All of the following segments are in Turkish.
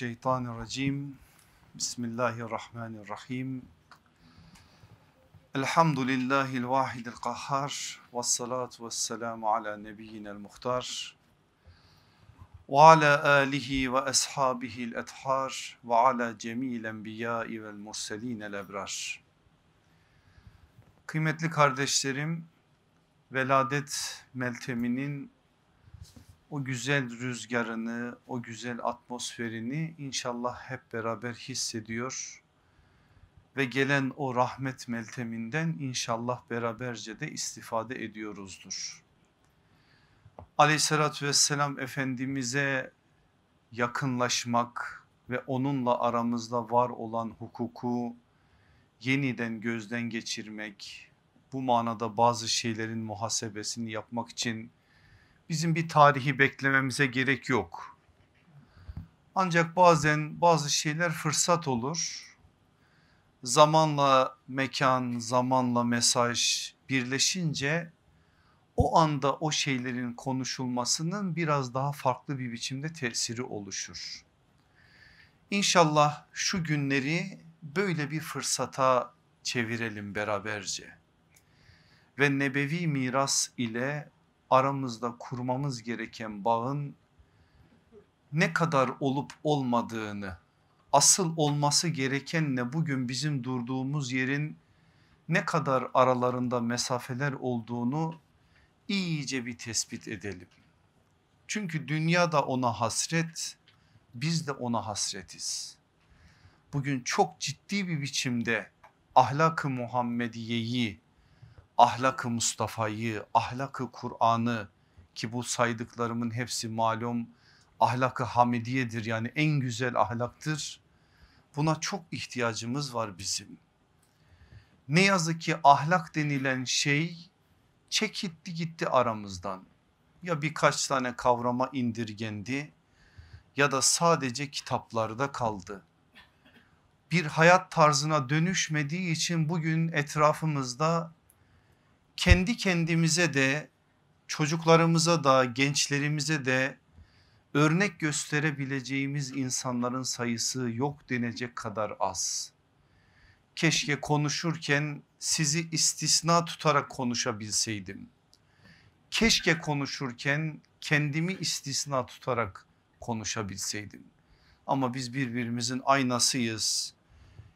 Mineşşeytanirracim. Bismillahirrahmanirrahim. Elhamdülillahil vahidil kahhar. Ve salatu ve selamu ala nebiyyinel muhtar. Ve ala alihi ve ashabihil ethar. Ve ala cemil enbiyai vel murselinel ebrar. Kıymetli kardeşlerim, veladet melteminin o güzel rüzgarını, o güzel atmosferini inşallah hep beraber hissediyor ve gelen o rahmet melteminden inşallah beraberce de istifade ediyoruzdur. Aleyhissalatü vesselam Efendimiz'e yakınlaşmak ve onunla aramızda var olan hukuku yeniden gözden geçirmek, bu manada bazı şeylerin muhasebesini yapmak için bizim bir tarihi beklememize gerek yok. Ancak bazen bazı şeyler fırsat olur. Zamanla mekan, zamanla mesaj birleşince o anda o şeylerin konuşulmasının biraz daha farklı bir biçimde tesiri oluşur. İnşallah şu günleri böyle bir fırsata çevirelim beraberce ve nebevi miras ile aramızda kurmamız gereken bağın ne kadar olup olmadığını asıl olması gereken ne bugün bizim durduğumuz yerin ne kadar aralarında mesafeler olduğunu iyice bir tespit edelim. Çünkü dünya da ona hasret, biz de ona hasretiz. Bugün çok ciddi bir biçimde ahlak-ı Muhammediye'yi ahlakı Mustafa'yı, ahlakı Kur'an'ı ki bu saydıklarımın hepsi malum ahlakı hamidiyedir yani en güzel ahlaktır. Buna çok ihtiyacımız var bizim. Ne yazık ki ahlak denilen şey çekildi gitti aramızdan. Ya birkaç tane kavrama indirgendi ya da sadece kitaplarda kaldı. Bir hayat tarzına dönüşmediği için bugün etrafımızda kendi kendimize de çocuklarımıza da gençlerimize de örnek gösterebileceğimiz insanların sayısı yok denecek kadar az. Keşke konuşurken sizi istisna tutarak konuşabilseydim. Keşke konuşurken kendimi istisna tutarak konuşabilseydim. Ama biz birbirimizin aynasıyız.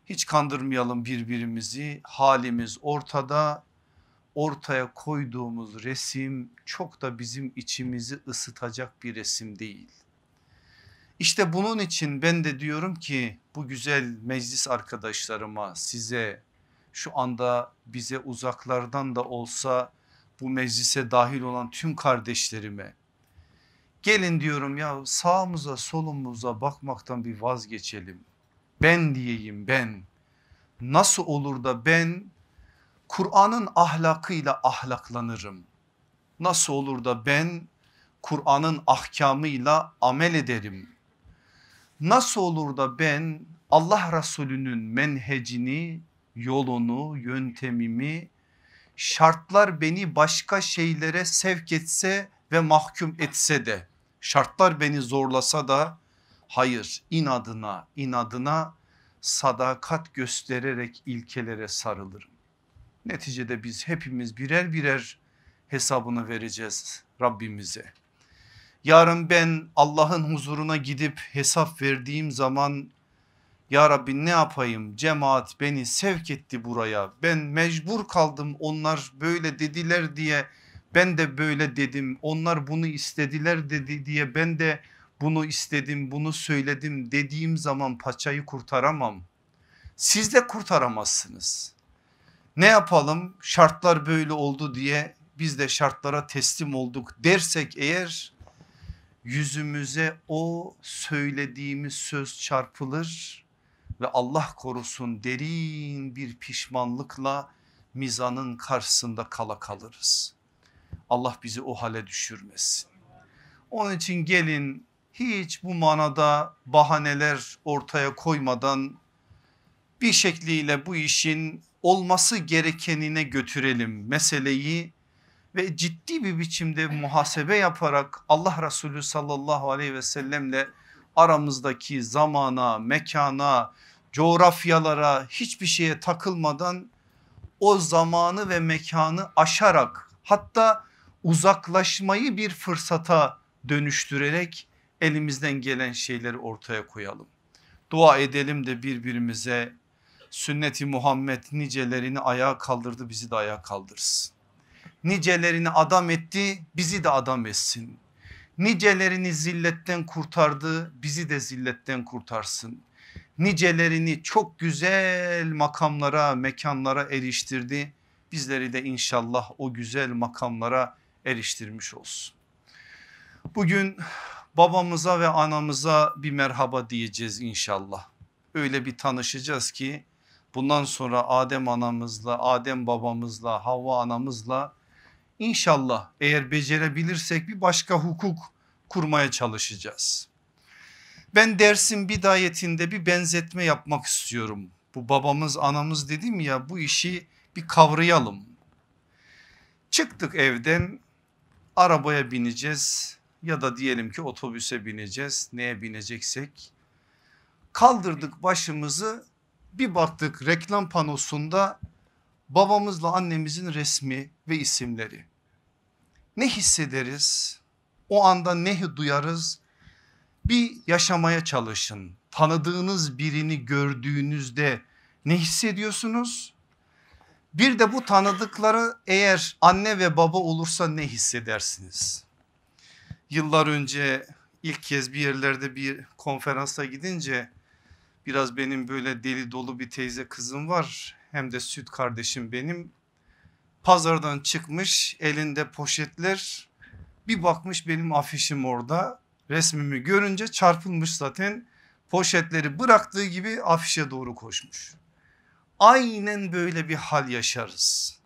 Hiç kandırmayalım birbirimizi. Halimiz ortada, ortaya koyduğumuz resim çok da bizim içimizi ısıtacak bir resim değil. İşte bunun için ben de diyorum ki bu güzel meclis arkadaşlarıma size şu anda bize uzaklardan da olsa bu meclise dahil olan tüm kardeşlerime gelin diyorum ya sağımıza solumuza bakmaktan bir vazgeçelim. Ben diyeyim ben nasıl olur da ben Kur'an'ın ahlakıyla ahlaklanırım. Nasıl olur da ben Kur'an'ın ahkamıyla amel ederim? Nasıl olur da ben Allah Resulü'nün menhecini, yolunu, yöntemimi şartlar beni başka şeylere sevk etse ve mahkum etse de şartlar beni zorlasa da hayır inadına inadına sadakat göstererek ilkelere sarılırım. Neticede biz hepimiz birer birer hesabını vereceğiz Rabbimize. Yarın ben Allah'ın huzuruna gidip hesap verdiğim zaman ya Rabbi ne yapayım cemaat beni sevk etti buraya ben mecbur kaldım onlar böyle dediler diye ben de böyle dedim onlar bunu istediler dedi diye ben de bunu istedim bunu söyledim dediğim zaman paçayı kurtaramam. Siz de kurtaramazsınız ne yapalım şartlar böyle oldu diye biz de şartlara teslim olduk dersek eğer yüzümüze o söylediğimiz söz çarpılır ve Allah korusun derin bir pişmanlıkla mizanın karşısında kala kalırız. Allah bizi o hale düşürmesin. Onun için gelin hiç bu manada bahaneler ortaya koymadan bir şekliyle bu işin olması gerekenine götürelim meseleyi ve ciddi bir biçimde muhasebe yaparak Allah Resulü sallallahu aleyhi ve sellemle aramızdaki zamana, mekana, coğrafyalara hiçbir şeye takılmadan o zamanı ve mekanı aşarak hatta uzaklaşmayı bir fırsata dönüştürerek elimizden gelen şeyleri ortaya koyalım. Dua edelim de birbirimize Sünneti Muhammed nicelerini ayağa kaldırdı bizi de ayağa kaldırsın. Nicelerini adam etti bizi de adam etsin. Nicelerini zilletten kurtardı bizi de zilletten kurtarsın. Nicelerini çok güzel makamlara mekanlara eriştirdi. Bizleri de inşallah o güzel makamlara eriştirmiş olsun. Bugün babamıza ve anamıza bir merhaba diyeceğiz inşallah. Öyle bir tanışacağız ki Bundan sonra Adem anamızla, Adem babamızla, Havva anamızla inşallah eğer becerebilirsek bir başka hukuk kurmaya çalışacağız. Ben dersin bidayetinde bir benzetme yapmak istiyorum. Bu babamız anamız dedim ya bu işi bir kavrayalım. Çıktık evden arabaya bineceğiz ya da diyelim ki otobüse bineceğiz. Neye bineceksek kaldırdık başımızı bir baktık reklam panosunda babamızla annemizin resmi ve isimleri. Ne hissederiz? O anda ne duyarız? Bir yaşamaya çalışın. Tanıdığınız birini gördüğünüzde ne hissediyorsunuz? Bir de bu tanıdıkları eğer anne ve baba olursa ne hissedersiniz? Yıllar önce ilk kez bir yerlerde bir konferansa gidince Biraz benim böyle deli dolu bir teyze kızım var. Hem de süt kardeşim benim. Pazardan çıkmış elinde poşetler. Bir bakmış benim afişim orada. Resmimi görünce çarpılmış zaten. Poşetleri bıraktığı gibi afişe doğru koşmuş. Aynen böyle bir hal yaşarız.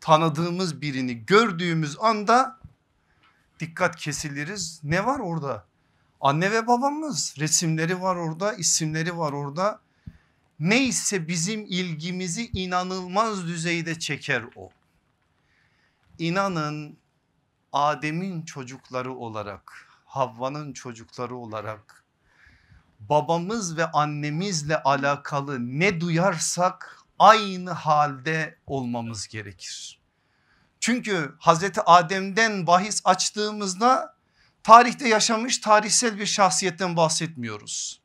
Tanıdığımız birini gördüğümüz anda dikkat kesiliriz. Ne var orada? Anne ve babamız resimleri var orada, isimleri var orada. Neyse bizim ilgimizi inanılmaz düzeyde çeker o. İnanın Adem'in çocukları olarak, Havva'nın çocukları olarak babamız ve annemizle alakalı ne duyarsak aynı halde olmamız gerekir. Çünkü Hazreti Adem'den bahis açtığımızda tarihte yaşamış tarihsel bir şahsiyetten bahsetmiyoruz.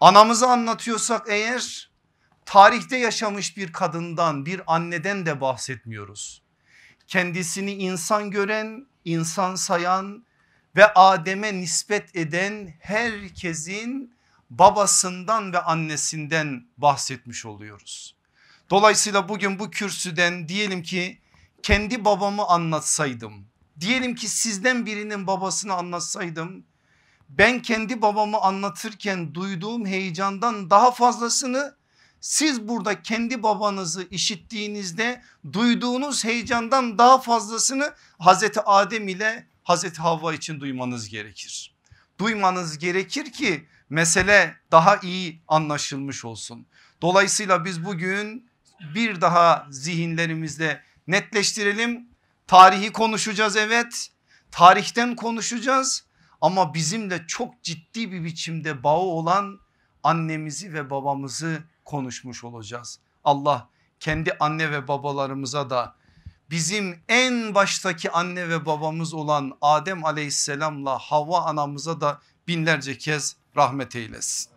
Anamızı anlatıyorsak eğer tarihte yaşamış bir kadından bir anneden de bahsetmiyoruz. Kendisini insan gören, insan sayan ve Adem'e nispet eden herkesin babasından ve annesinden bahsetmiş oluyoruz. Dolayısıyla bugün bu kürsüden diyelim ki kendi babamı anlatsaydım Diyelim ki sizden birinin babasını anlatsaydım ben kendi babamı anlatırken duyduğum heyecandan daha fazlasını siz burada kendi babanızı işittiğinizde duyduğunuz heyecandan daha fazlasını Hazreti Adem ile Hazreti Havva için duymanız gerekir. Duymanız gerekir ki mesele daha iyi anlaşılmış olsun. Dolayısıyla biz bugün bir daha zihinlerimizde netleştirelim Tarihi konuşacağız evet. Tarihten konuşacağız ama bizim de çok ciddi bir biçimde bağı olan annemizi ve babamızı konuşmuş olacağız. Allah kendi anne ve babalarımıza da bizim en baştaki anne ve babamız olan Adem aleyhisselamla Havva anamıza da binlerce kez rahmet eylesin.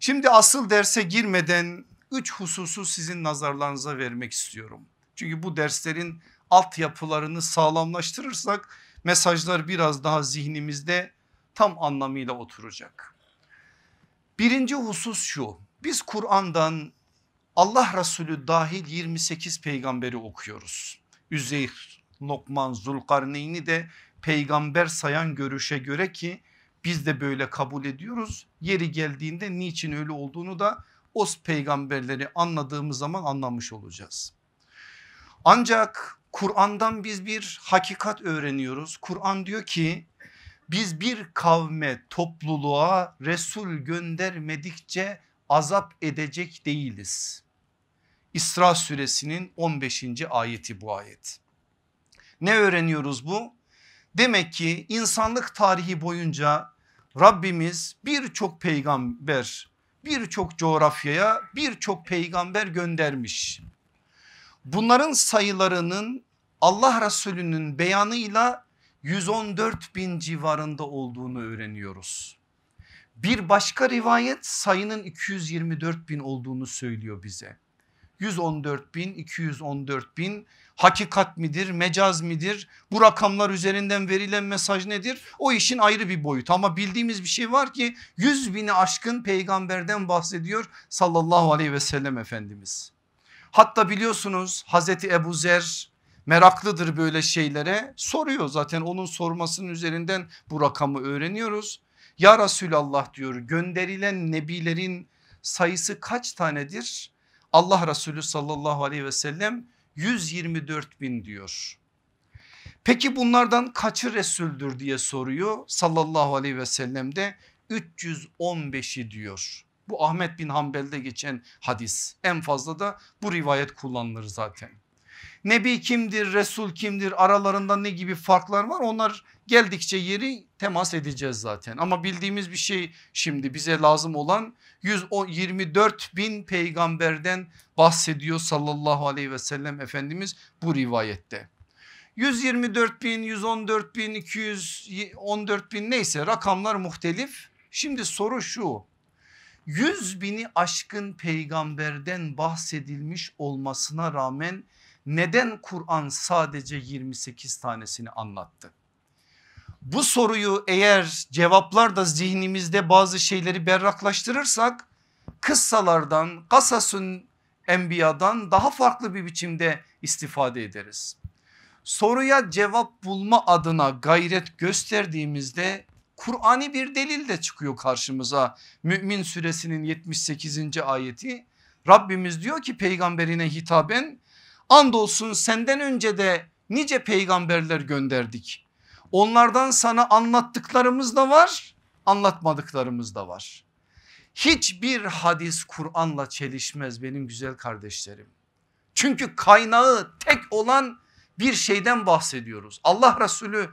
Şimdi asıl derse girmeden üç hususu sizin nazarlarınıza vermek istiyorum. Çünkü bu derslerin altyapılarını sağlamlaştırırsak mesajlar biraz daha zihnimizde tam anlamıyla oturacak. Birinci husus şu biz Kur'an'dan Allah Resulü dahil 28 peygamberi okuyoruz. Üzeyr, Nokman Zulkarneyn'i de peygamber sayan görüşe göre ki biz de böyle kabul ediyoruz. Yeri geldiğinde niçin öyle olduğunu da o peygamberleri anladığımız zaman anlamış olacağız. Ancak Kur'an'dan biz bir hakikat öğreniyoruz. Kur'an diyor ki biz bir kavme topluluğa Resul göndermedikçe azap edecek değiliz. İsra suresinin 15. ayeti bu ayet. Ne öğreniyoruz bu? Demek ki insanlık tarihi boyunca Rabbimiz birçok peygamber birçok coğrafyaya birçok peygamber göndermiş. Bunların sayılarının Allah Resulü'nün beyanıyla 114 bin civarında olduğunu öğreniyoruz. Bir başka rivayet sayının 224 bin olduğunu söylüyor bize. 114 bin 214 bin hakikat midir mecaz midir bu rakamlar üzerinden verilen mesaj nedir o işin ayrı bir boyut ama bildiğimiz bir şey var ki 100 bini aşkın peygamberden bahsediyor sallallahu aleyhi ve sellem efendimiz. Hatta biliyorsunuz Hazreti Ebu Zer meraklıdır böyle şeylere soruyor zaten onun sormasının üzerinden bu rakamı öğreniyoruz. Ya Resulallah diyor gönderilen nebilerin sayısı kaç tanedir? Allah Resulü sallallahu aleyhi ve sellem 124 bin diyor. Peki bunlardan kaçı Resul'dür diye soruyor sallallahu aleyhi ve sellem de 315'i diyor. Bu Ahmet bin Hanbel'de geçen hadis en fazla da bu rivayet kullanılır zaten. Nebi kimdir, Resul kimdir, aralarında ne gibi farklar var onlar geldikçe yeri temas edeceğiz zaten. Ama bildiğimiz bir şey şimdi bize lazım olan 124 bin peygamberden bahsediyor sallallahu aleyhi ve sellem Efendimiz bu rivayette. 124 bin, 114 bin, 214 bin neyse rakamlar muhtelif. Şimdi soru şu Yüz bini aşkın peygamberden bahsedilmiş olmasına rağmen neden Kur'an sadece 28 tanesini anlattı? Bu soruyu eğer cevaplar da zihnimizde bazı şeyleri berraklaştırırsak kıssalardan kasasun enbiyadan daha farklı bir biçimde istifade ederiz. Soruya cevap bulma adına gayret gösterdiğimizde Kur'an'i bir delil de çıkıyor karşımıza. Mümin suresinin 78. ayeti Rabbimiz diyor ki peygamberine hitaben andolsun senden önce de nice peygamberler gönderdik. Onlardan sana anlattıklarımız da var anlatmadıklarımız da var. Hiçbir hadis Kur'an'la çelişmez benim güzel kardeşlerim. Çünkü kaynağı tek olan bir şeyden bahsediyoruz. Allah Resulü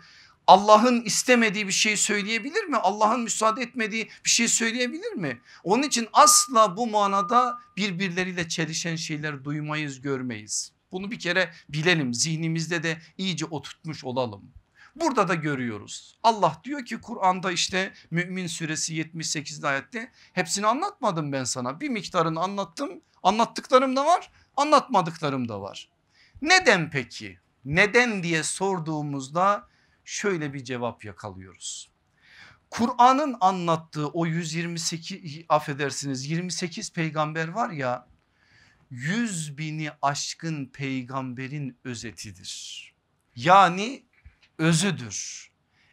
Allah'ın istemediği bir şey söyleyebilir mi? Allah'ın müsaade etmediği bir şey söyleyebilir mi? Onun için asla bu manada birbirleriyle çelişen şeyler duymayız görmeyiz. Bunu bir kere bilelim zihnimizde de iyice oturtmuş olalım. Burada da görüyoruz. Allah diyor ki Kur'an'da işte Mümin suresi 78. ayette hepsini anlatmadım ben sana. Bir miktarını anlattım. Anlattıklarım da var, anlatmadıklarım da var. Neden peki? Neden diye sorduğumuzda şöyle bir cevap yakalıyoruz. Kur'an'ın anlattığı o 128 affedersiniz 28 peygamber var ya 100 bini aşkın peygamberin özetidir. Yani özüdür.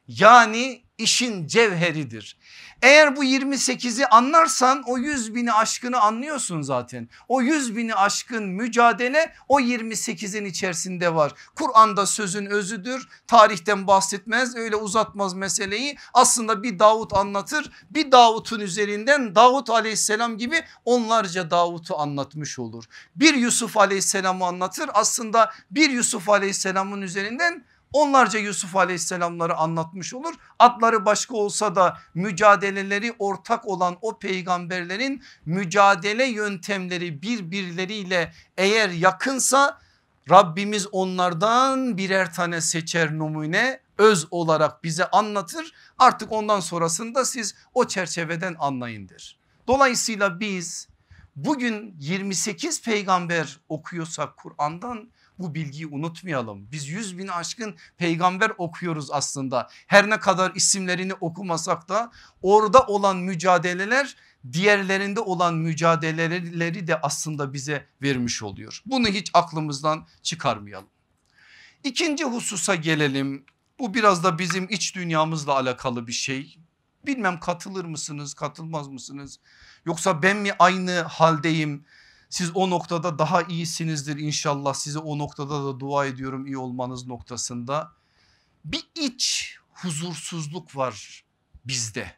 Yani işin cevheridir. Eğer bu 28'i anlarsan o 100 bini aşkını anlıyorsun zaten. O 100 bini aşkın mücadele o 28'in içerisinde var. Kur'an'da sözün özüdür. Tarihten bahsetmez öyle uzatmaz meseleyi. Aslında bir Davut anlatır. Bir Davut'un üzerinden Davut aleyhisselam gibi onlarca Davut'u anlatmış olur. Bir Yusuf aleyhisselamı anlatır. Aslında bir Yusuf aleyhisselamın üzerinden onlarca Yusuf aleyhisselamları anlatmış olur. Adları başka olsa da mücadeleleri ortak olan o peygamberlerin mücadele yöntemleri birbirleriyle eğer yakınsa Rabbimiz onlardan birer tane seçer numune öz olarak bize anlatır. Artık ondan sonrasında siz o çerçeveden anlayındır. Dolayısıyla biz bugün 28 peygamber okuyorsak Kur'an'dan bu bilgiyi unutmayalım. Biz yüz bin aşkın peygamber okuyoruz aslında. Her ne kadar isimlerini okumasak da orada olan mücadeleler diğerlerinde olan mücadeleleri de aslında bize vermiş oluyor. Bunu hiç aklımızdan çıkarmayalım. İkinci hususa gelelim. Bu biraz da bizim iç dünyamızla alakalı bir şey. Bilmem katılır mısınız, katılmaz mısınız? Yoksa ben mi aynı haldeyim? Siz o noktada daha iyisinizdir inşallah. Size o noktada da dua ediyorum iyi olmanız noktasında. Bir iç huzursuzluk var bizde.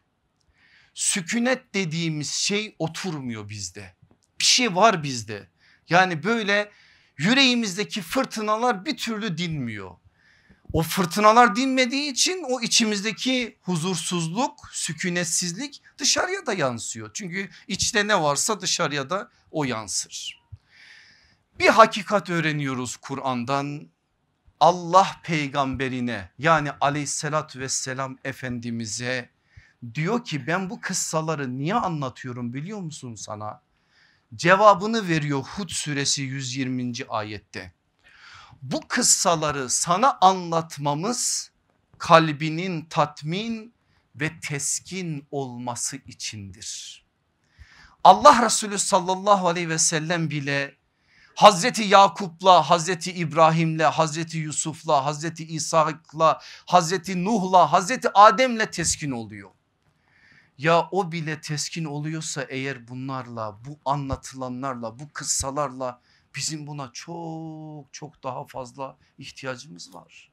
Sükunet dediğimiz şey oturmuyor bizde. Bir şey var bizde. Yani böyle yüreğimizdeki fırtınalar bir türlü dinmiyor. O fırtınalar dinmediği için o içimizdeki huzursuzluk, sükunetsizlik dışarıya da yansıyor. Çünkü içte ne varsa dışarıya da o yansır. Bir hakikat öğreniyoruz Kur'an'dan. Allah peygamberine yani aleyhissalat vesselam efendimize diyor ki ben bu kıssaları niye anlatıyorum biliyor musun sana? Cevabını veriyor Hud suresi 120. ayette bu kıssaları sana anlatmamız kalbinin tatmin ve teskin olması içindir. Allah Resulü sallallahu aleyhi ve sellem bile Hazreti Yakup'la, Hazreti İbrahim'le, Hazreti Yusuf'la, Hazreti İsa'la, Hazreti Nuh'la, Hazreti Adem'le teskin oluyor. Ya o bile teskin oluyorsa eğer bunlarla, bu anlatılanlarla, bu kıssalarla Bizim buna çok çok daha fazla ihtiyacımız var.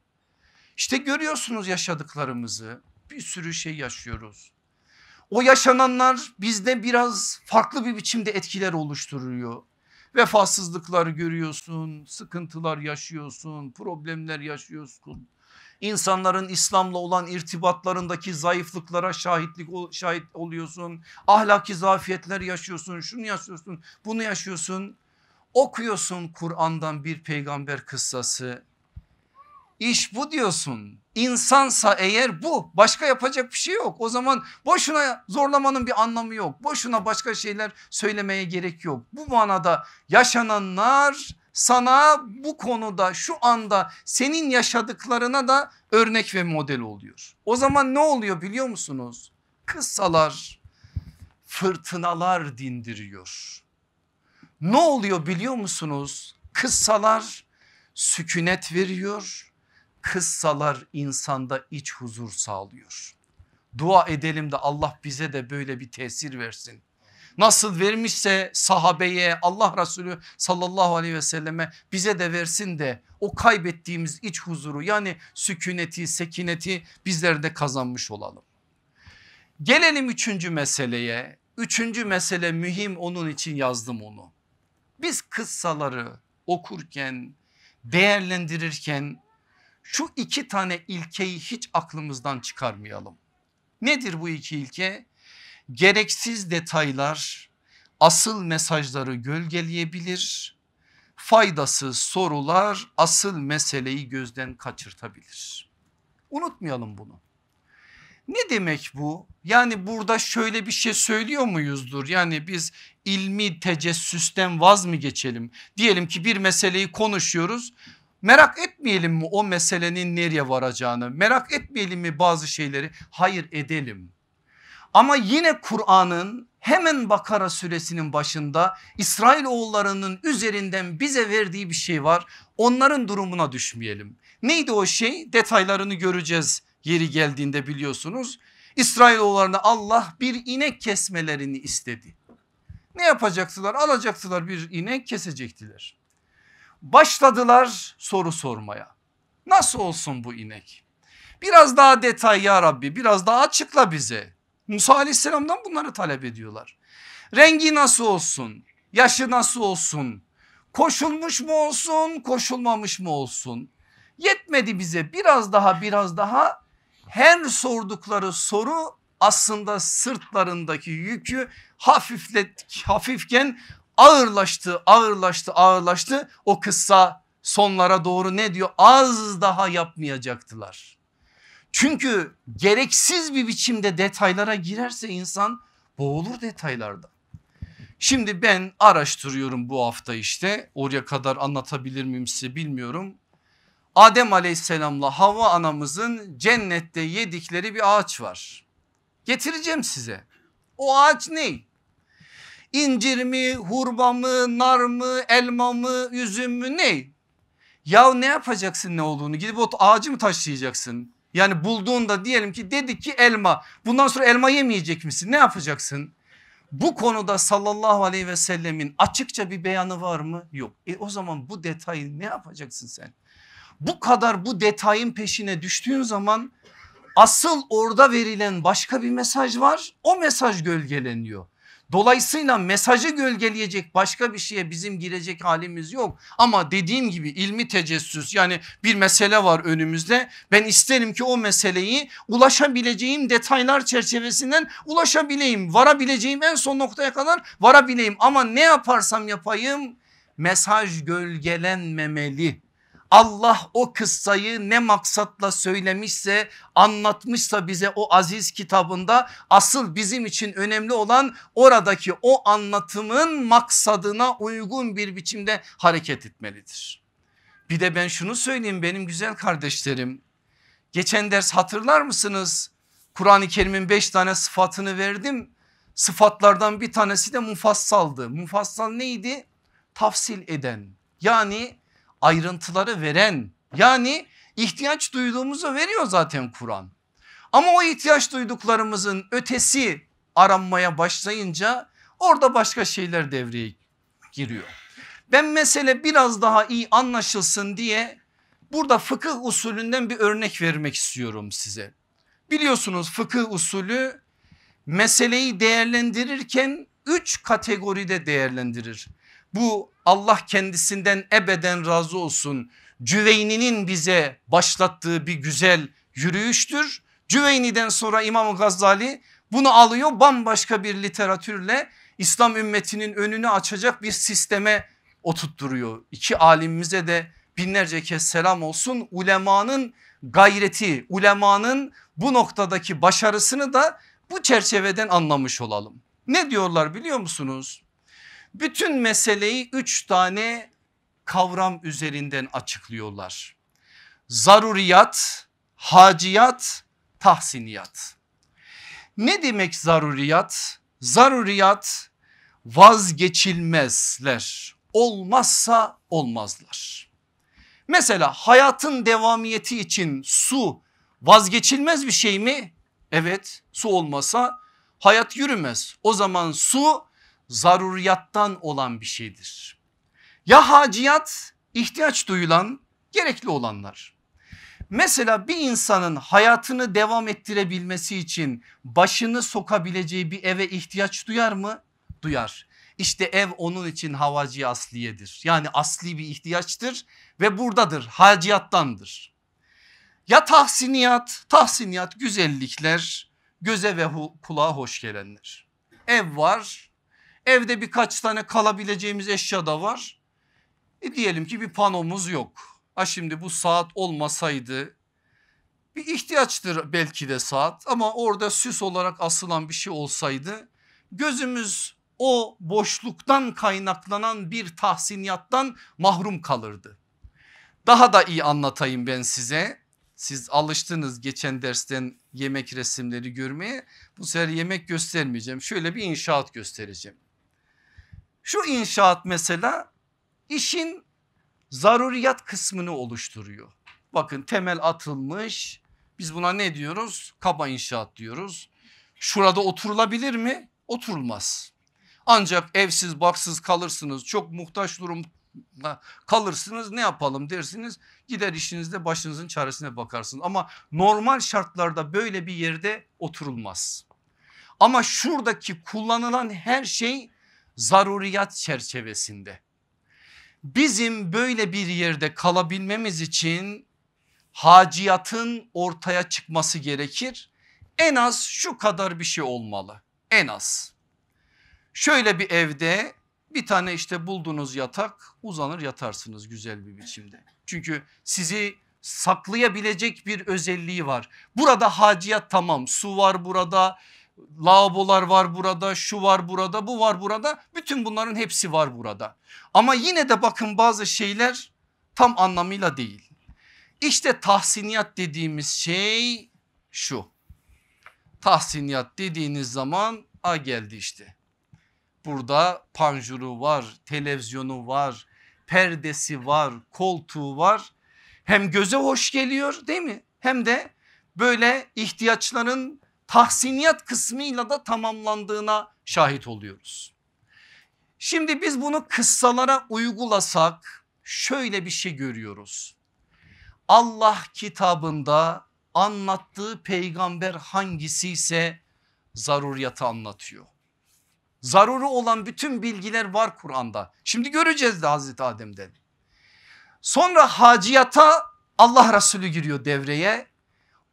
İşte görüyorsunuz yaşadıklarımızı bir sürü şey yaşıyoruz. O yaşananlar bizde biraz farklı bir biçimde etkiler oluşturuyor. Vefasızlıklar görüyorsun, sıkıntılar yaşıyorsun, problemler yaşıyorsun. İnsanların İslam'la olan irtibatlarındaki zayıflıklara şahitlik şahit oluyorsun. Ahlaki zafiyetler yaşıyorsun, şunu yaşıyorsun, bunu yaşıyorsun. Okuyorsun Kur'an'dan bir peygamber kıssası. İş bu diyorsun. İnsansa eğer bu başka yapacak bir şey yok. O zaman boşuna zorlamanın bir anlamı yok. Boşuna başka şeyler söylemeye gerek yok. Bu manada yaşananlar sana bu konuda şu anda senin yaşadıklarına da örnek ve model oluyor. O zaman ne oluyor biliyor musunuz? Kıssalar fırtınalar dindiriyor. Ne oluyor biliyor musunuz? Kıssalar sükunet veriyor. Kıssalar insanda iç huzur sağlıyor. Dua edelim de Allah bize de böyle bir tesir versin. Nasıl vermişse sahabeye Allah Resulü sallallahu aleyhi ve selleme bize de versin de o kaybettiğimiz iç huzuru yani sükuneti sekineti bizler de kazanmış olalım. Gelelim üçüncü meseleye. Üçüncü mesele mühim onun için yazdım onu. Biz kıssaları okurken, değerlendirirken şu iki tane ilkeyi hiç aklımızdan çıkarmayalım. Nedir bu iki ilke? Gereksiz detaylar asıl mesajları gölgeleyebilir. Faydasız sorular asıl meseleyi gözden kaçırtabilir. Unutmayalım bunu. Ne demek bu? Yani burada şöyle bir şey söylüyor muyuzdur? Yani biz ilmi tecessüsten vaz mı geçelim? Diyelim ki bir meseleyi konuşuyoruz. Merak etmeyelim mi o meselenin nereye varacağını? Merak etmeyelim mi bazı şeyleri? Hayır edelim. Ama yine Kur'an'ın hemen Bakara suresinin başında İsrail oğullarının üzerinden bize verdiği bir şey var. Onların durumuna düşmeyelim. Neydi o şey? Detaylarını göreceğiz yeri geldiğinde biliyorsunuz. İsrail oğullarına Allah bir inek kesmelerini istedi. Ne yapacaktılar? Alacaktılar bir inek kesecektiler. Başladılar soru sormaya. Nasıl olsun bu inek? Biraz daha detay ya Rabbi biraz daha açıkla bize. Musa aleyhisselamdan bunları talep ediyorlar. Rengi nasıl olsun? Yaşı nasıl olsun? Koşulmuş mu olsun? Koşulmamış mı olsun? Yetmedi bize biraz daha biraz daha her sordukları soru aslında sırtlarındaki yükü hafiflet, hafifken ağırlaştı ağırlaştı ağırlaştı. O kıssa sonlara doğru ne diyor az daha yapmayacaktılar. Çünkü gereksiz bir biçimde detaylara girerse insan boğulur detaylarda. Şimdi ben araştırıyorum bu hafta işte oraya kadar anlatabilir miyim size bilmiyorum. Adem aleyhisselamla Havva anamızın cennette yedikleri bir ağaç var. Getireceğim size. O ağaç ne? İncir mi, hurma mı, nar mı, elma mı, üzüm mü ne? Ya ne yapacaksın ne olduğunu gidip o ağacı mı taşıyacaksın? Yani bulduğunda diyelim ki dedik ki elma bundan sonra elma yemeyecek misin ne yapacaksın? Bu konuda sallallahu aleyhi ve sellemin açıkça bir beyanı var mı? Yok. E o zaman bu detayı ne yapacaksın sen? Bu kadar bu detayın peşine düştüğün zaman asıl orada verilen başka bir mesaj var. O mesaj gölgeleniyor. Dolayısıyla mesajı gölgeleyecek başka bir şeye bizim girecek halimiz yok. Ama dediğim gibi ilmi tecessüs yani bir mesele var önümüzde. Ben isterim ki o meseleyi ulaşabileceğim detaylar çerçevesinden ulaşabileyim. Varabileceğim en son noktaya kadar varabileyim. Ama ne yaparsam yapayım mesaj gölgelenmemeli. Allah o kıssayı ne maksatla söylemişse anlatmışsa bize o aziz kitabında asıl bizim için önemli olan oradaki o anlatımın maksadına uygun bir biçimde hareket etmelidir. Bir de ben şunu söyleyeyim benim güzel kardeşlerim. Geçen ders hatırlar mısınız? Kur'an-ı Kerim'in beş tane sıfatını verdim. Sıfatlardan bir tanesi de mufassaldı. Mufassal neydi? Tafsil eden. Yani ayrıntıları veren yani ihtiyaç duyduğumuzu veriyor zaten Kur'an. Ama o ihtiyaç duyduklarımızın ötesi aranmaya başlayınca orada başka şeyler devreye giriyor. Ben mesele biraz daha iyi anlaşılsın diye burada fıkıh usulünden bir örnek vermek istiyorum size. Biliyorsunuz fıkıh usulü meseleyi değerlendirirken üç kategoride değerlendirir. Bu Allah kendisinden ebeden razı olsun. Cüveyni'nin bize başlattığı bir güzel yürüyüştür. Cüveyni'den sonra İmam Gazali bunu alıyor bambaşka bir literatürle İslam ümmetinin önünü açacak bir sisteme oturtturuyor. İki alimimize de binlerce kez selam olsun. Ulemanın gayreti, ulemanın bu noktadaki başarısını da bu çerçeveden anlamış olalım. Ne diyorlar biliyor musunuz? Bütün meseleyi üç tane kavram üzerinden açıklıyorlar. Zaruriyat, haciyat, tahsiniyat. Ne demek zaruriyat? Zaruriyat vazgeçilmezler olmazsa olmazlar. Mesela hayatın devamiyeti için su vazgeçilmez bir şey mi? Evet su olmasa hayat yürümez. O zaman su zaruriyattan olan bir şeydir. Ya haciyat ihtiyaç duyulan gerekli olanlar. Mesela bir insanın hayatını devam ettirebilmesi için başını sokabileceği bir eve ihtiyaç duyar mı? Duyar. İşte ev onun için havacı asliyedir. Yani asli bir ihtiyaçtır ve buradadır haciyattandır. Ya tahsiniyat, tahsiniyat güzellikler göze ve kulağa hoş gelenler. Ev var Evde birkaç tane kalabileceğimiz eşya da var. E diyelim ki bir panomuz yok. Ha şimdi bu saat olmasaydı bir ihtiyaçtır belki de saat ama orada süs olarak asılan bir şey olsaydı gözümüz o boşluktan kaynaklanan bir tahsiniyattan mahrum kalırdı. Daha da iyi anlatayım ben size. Siz alıştınız geçen dersten yemek resimleri görmeye. Bu sefer yemek göstermeyeceğim. Şöyle bir inşaat göstereceğim. Şu inşaat mesela işin zaruriyat kısmını oluşturuyor. Bakın temel atılmış biz buna ne diyoruz? Kaba inşaat diyoruz. Şurada oturulabilir mi? Oturulmaz. Ancak evsiz baksız kalırsınız çok muhtaç durumda kalırsınız ne yapalım dersiniz gider işinizde başınızın çaresine bakarsınız ama normal şartlarda böyle bir yerde oturulmaz. Ama şuradaki kullanılan her şey zaruriyat çerçevesinde. Bizim böyle bir yerde kalabilmemiz için haciyatın ortaya çıkması gerekir. En az şu kadar bir şey olmalı en az. Şöyle bir evde bir tane işte bulduğunuz yatak uzanır yatarsınız güzel bir biçimde. Çünkü sizi saklayabilecek bir özelliği var. Burada haciyat tamam su var burada lavabolar var burada, şu var burada, bu var burada. Bütün bunların hepsi var burada. Ama yine de bakın bazı şeyler tam anlamıyla değil. İşte tahsiniyat dediğimiz şey şu. Tahsiniyat dediğiniz zaman a geldi işte. Burada panjuru var, televizyonu var, perdesi var, koltuğu var. Hem göze hoş geliyor değil mi? Hem de böyle ihtiyaçların tahsiniyat kısmıyla da tamamlandığına şahit oluyoruz. Şimdi biz bunu kıssalara uygulasak şöyle bir şey görüyoruz. Allah kitabında anlattığı peygamber hangisi ise zaruriyatı anlatıyor. Zaruri olan bütün bilgiler var Kur'an'da. Şimdi göreceğiz de Hazreti Adem'den. Sonra haciyata Allah Resulü giriyor devreye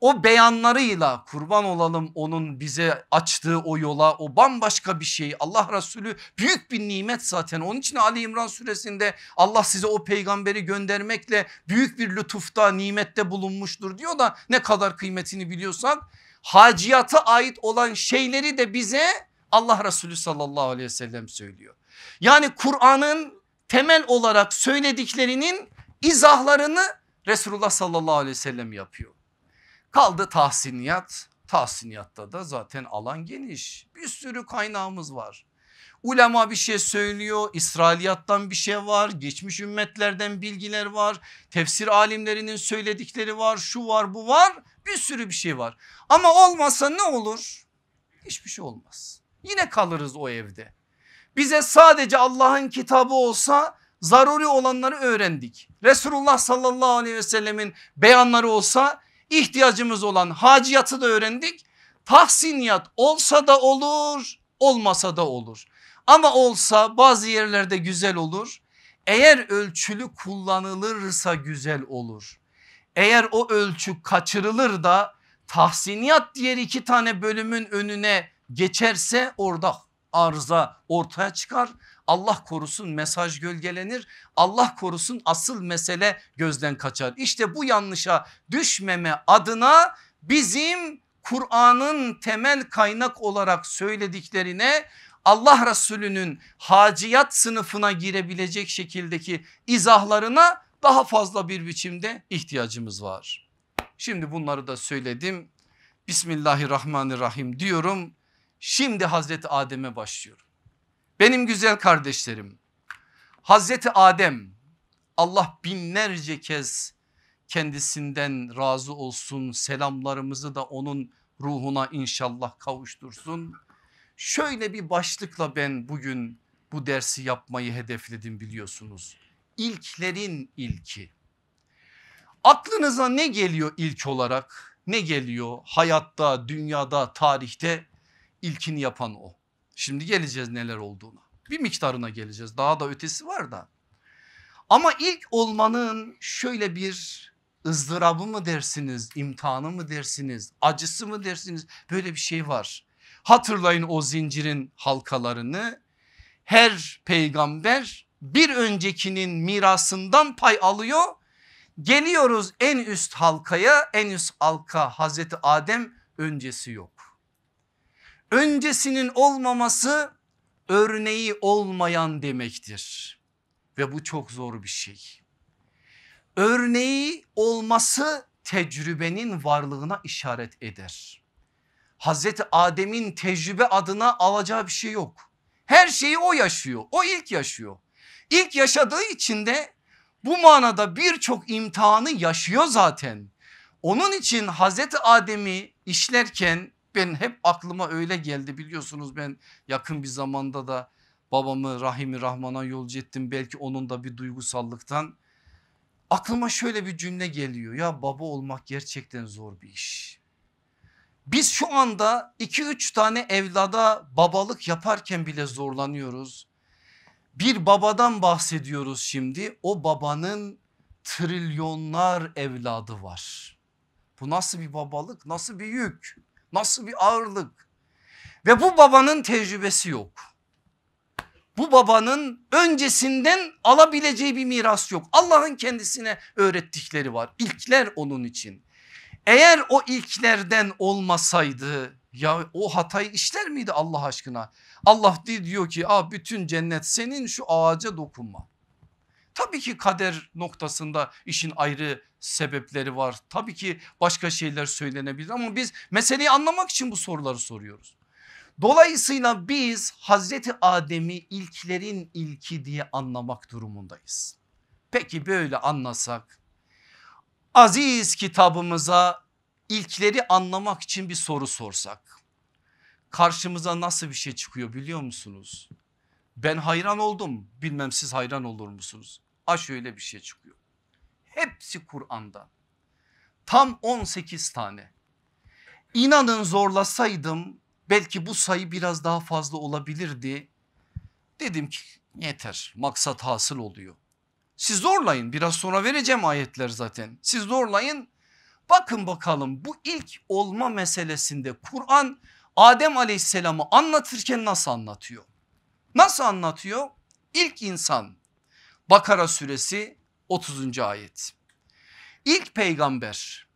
o beyanlarıyla kurban olalım onun bize açtığı o yola o bambaşka bir şey Allah Resulü büyük bir nimet zaten onun için Ali İmran suresinde Allah size o peygamberi göndermekle büyük bir lütufta nimette bulunmuştur diyor da ne kadar kıymetini biliyorsan haciyata ait olan şeyleri de bize Allah Resulü sallallahu aleyhi ve sellem söylüyor. Yani Kur'an'ın temel olarak söylediklerinin izahlarını Resulullah sallallahu aleyhi ve sellem yapıyor. Kaldı tahsiniyat. Tahsiniyatta da zaten alan geniş. Bir sürü kaynağımız var. Ulema bir şey söylüyor, İsrailiyattan bir şey var, geçmiş ümmetlerden bilgiler var, tefsir alimlerinin söyledikleri var, şu var, bu var, bir sürü bir şey var. Ama olmasa ne olur? Hiçbir şey olmaz. Yine kalırız o evde. Bize sadece Allah'ın kitabı olsa zaruri olanları öğrendik. Resulullah sallallahu aleyhi ve sellemin beyanları olsa ihtiyacımız olan haciyatı da öğrendik. Tahsiniyat olsa da olur olmasa da olur. Ama olsa bazı yerlerde güzel olur. Eğer ölçülü kullanılırsa güzel olur. Eğer o ölçü kaçırılır da tahsiniyat diğer iki tane bölümün önüne geçerse orada arıza ortaya çıkar. Allah korusun mesaj gölgelenir. Allah korusun asıl mesele gözden kaçar. İşte bu yanlışa düşmeme adına bizim Kur'an'ın temel kaynak olarak söylediklerine Allah Resulü'nün haciyat sınıfına girebilecek şekildeki izahlarına daha fazla bir biçimde ihtiyacımız var. Şimdi bunları da söyledim. Bismillahirrahmanirrahim diyorum. Şimdi Hazreti Adem'e başlıyorum. Benim güzel kardeşlerim Hazreti Adem Allah binlerce kez kendisinden razı olsun selamlarımızı da onun ruhuna inşallah kavuştursun. Şöyle bir başlıkla ben bugün bu dersi yapmayı hedefledim biliyorsunuz. İlklerin ilki. Aklınıza ne geliyor ilk olarak? Ne geliyor hayatta, dünyada, tarihte ilkini yapan o. Şimdi geleceğiz neler olduğuna. Bir miktarına geleceğiz. Daha da ötesi var da. Ama ilk olmanın şöyle bir ızdırabı mı dersiniz, imtihanı mı dersiniz, acısı mı dersiniz böyle bir şey var. Hatırlayın o zincirin halkalarını. Her peygamber bir öncekinin mirasından pay alıyor. Geliyoruz en üst halkaya en üst halka Hazreti Adem öncesi yok öncesinin olmaması örneği olmayan demektir. Ve bu çok zor bir şey. Örneği olması tecrübenin varlığına işaret eder. Hazreti Adem'in tecrübe adına alacağı bir şey yok. Her şeyi o yaşıyor. O ilk yaşıyor. İlk yaşadığı için de bu manada birçok imtihanı yaşıyor zaten. Onun için Hazreti Adem'i işlerken ben hep aklıma öyle geldi biliyorsunuz ben yakın bir zamanda da babamı Rahimi Rahman'a yolcu ettim belki onun da bir duygusallıktan. Aklıma şöyle bir cümle geliyor ya baba olmak gerçekten zor bir iş. Biz şu anda 2-3 tane evlada babalık yaparken bile zorlanıyoruz. Bir babadan bahsediyoruz şimdi o babanın trilyonlar evladı var. Bu nasıl bir babalık nasıl bir yük? Nasıl bir ağırlık. Ve bu babanın tecrübesi yok. Bu babanın öncesinden alabileceği bir miras yok. Allah'ın kendisine öğrettikleri var. İlkler onun için. Eğer o ilklerden olmasaydı ya o hatayı işler miydi Allah aşkına? Allah diyor ki Aa, bütün cennet senin şu ağaca dokunma. Tabii ki kader noktasında işin ayrı sebepleri var. Tabii ki başka şeyler söylenebilir ama biz meseleyi anlamak için bu soruları soruyoruz. Dolayısıyla biz Hazreti Adem'i ilklerin ilki diye anlamak durumundayız. Peki böyle anlasak aziz kitabımıza ilkleri anlamak için bir soru sorsak karşımıza nasıl bir şey çıkıyor biliyor musunuz? Ben hayran oldum bilmem siz hayran olur musunuz? a şöyle bir şey çıkıyor. Hepsi Kur'an'da. Tam 18 tane. İnanın zorlasaydım belki bu sayı biraz daha fazla olabilirdi. Dedim ki yeter maksat hasıl oluyor. Siz zorlayın biraz sonra vereceğim ayetler zaten. Siz zorlayın bakın bakalım bu ilk olma meselesinde Kur'an Adem aleyhisselamı anlatırken nasıl anlatıyor? Nasıl anlatıyor? İlk insan Bakara suresi 30. ayet. İlk peygamber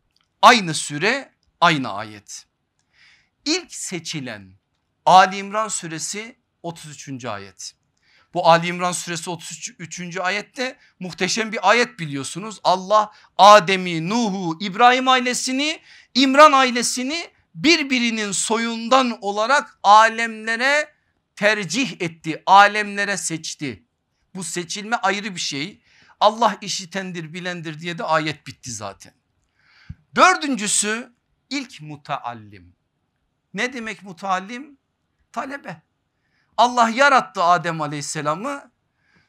aynı süre aynı ayet. İlk seçilen Ali İmran suresi 33. ayet. Bu Ali İmran suresi 33. ayette muhteşem bir ayet biliyorsunuz. Allah Adem'i, Nuh'u, İbrahim ailesini, İmran ailesini birbirinin soyundan olarak alemlere tercih etti. Alemlere seçti. Bu seçilme ayrı bir şey. Allah işitendir bilendir diye de ayet bitti zaten. Dördüncüsü ilk mutaallim. Ne demek mutaallim? Talebe. Allah yarattı Adem aleyhisselamı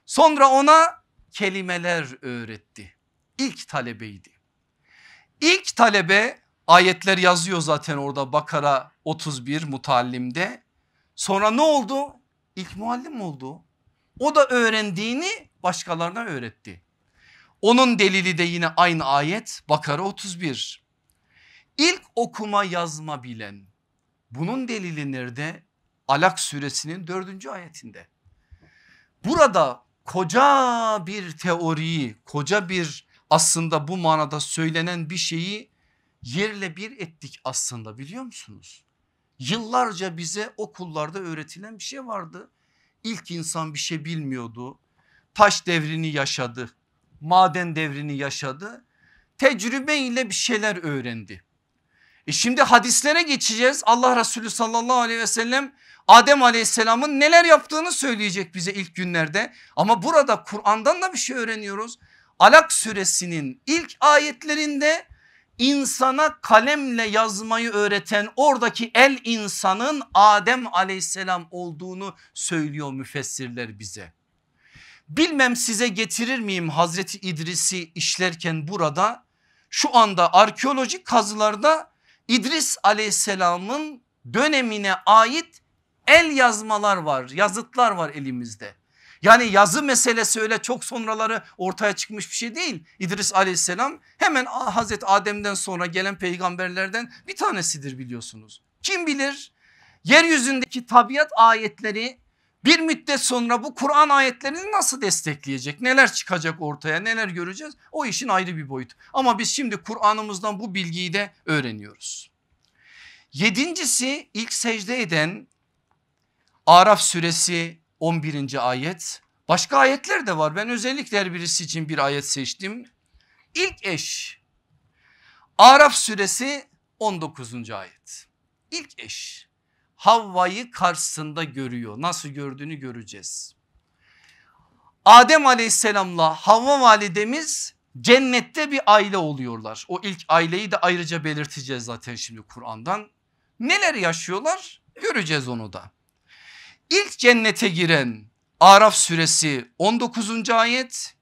sonra ona kelimeler öğretti. İlk talebeydi. İlk talebe ayetler yazıyor zaten orada Bakara 31 mutallimde. Sonra ne oldu? İlk muallim oldu. O da öğrendiğini başkalarına öğretti. Onun delili de yine aynı ayet Bakara 31. İlk okuma yazma bilen bunun delili nerede? Alak suresinin dördüncü ayetinde. Burada koca bir teoriyi koca bir aslında bu manada söylenen bir şeyi yerle bir ettik aslında biliyor musunuz? Yıllarca bize okullarda öğretilen bir şey vardı. İlk insan bir şey bilmiyordu. Taş devrini yaşadı. Maden devrini yaşadı. Tecrübe ile bir şeyler öğrendi. E şimdi hadislere geçeceğiz. Allah Resulü sallallahu aleyhi ve sellem Adem aleyhisselamın neler yaptığını söyleyecek bize ilk günlerde. Ama burada Kur'an'dan da bir şey öğreniyoruz. Alak suresinin ilk ayetlerinde insana kalemle yazmayı öğreten oradaki el insanın Adem aleyhisselam olduğunu söylüyor müfessirler bize. Bilmem size getirir miyim Hazreti İdris'i işlerken burada şu anda arkeolojik kazılarda İdris aleyhisselamın dönemine ait el yazmalar var yazıtlar var elimizde. Yani yazı meselesi öyle çok sonraları ortaya çıkmış bir şey değil. İdris aleyhisselam hemen Hazreti Adem'den sonra gelen peygamberlerden bir tanesidir biliyorsunuz. Kim bilir yeryüzündeki tabiat ayetleri bir müddet sonra bu Kur'an ayetlerini nasıl destekleyecek? Neler çıkacak ortaya neler göreceğiz? O işin ayrı bir boyutu. Ama biz şimdi Kur'an'ımızdan bu bilgiyi de öğreniyoruz. Yedincisi ilk secde eden Araf suresi 11. ayet. Başka ayetler de var. Ben özellikle her birisi için bir ayet seçtim. İlk eş. Araf suresi 19. ayet. İlk eş. Havva'yı karşısında görüyor. Nasıl gördüğünü göreceğiz. Adem aleyhisselamla Havva validemiz cennette bir aile oluyorlar. O ilk aileyi de ayrıca belirteceğiz zaten şimdi Kur'an'dan. Neler yaşıyorlar göreceğiz onu da. İlk cennete giren Araf suresi 19. ayet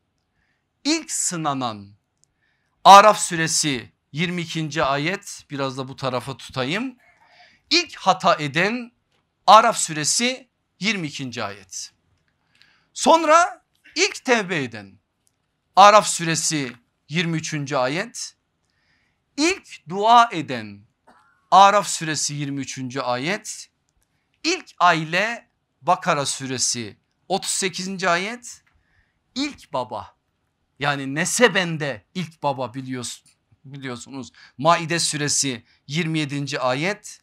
ilk sınanan Araf suresi 22. ayet biraz da bu tarafa tutayım. İlk hata eden Araf suresi 22. ayet. Sonra ilk tevbe eden Araf suresi 23. ayet. İlk dua eden Araf suresi 23. ayet. İlk aile Bakara suresi 38. ayet ilk baba yani nesebende ilk baba biliyorsun, biliyorsunuz Maide suresi 27. ayet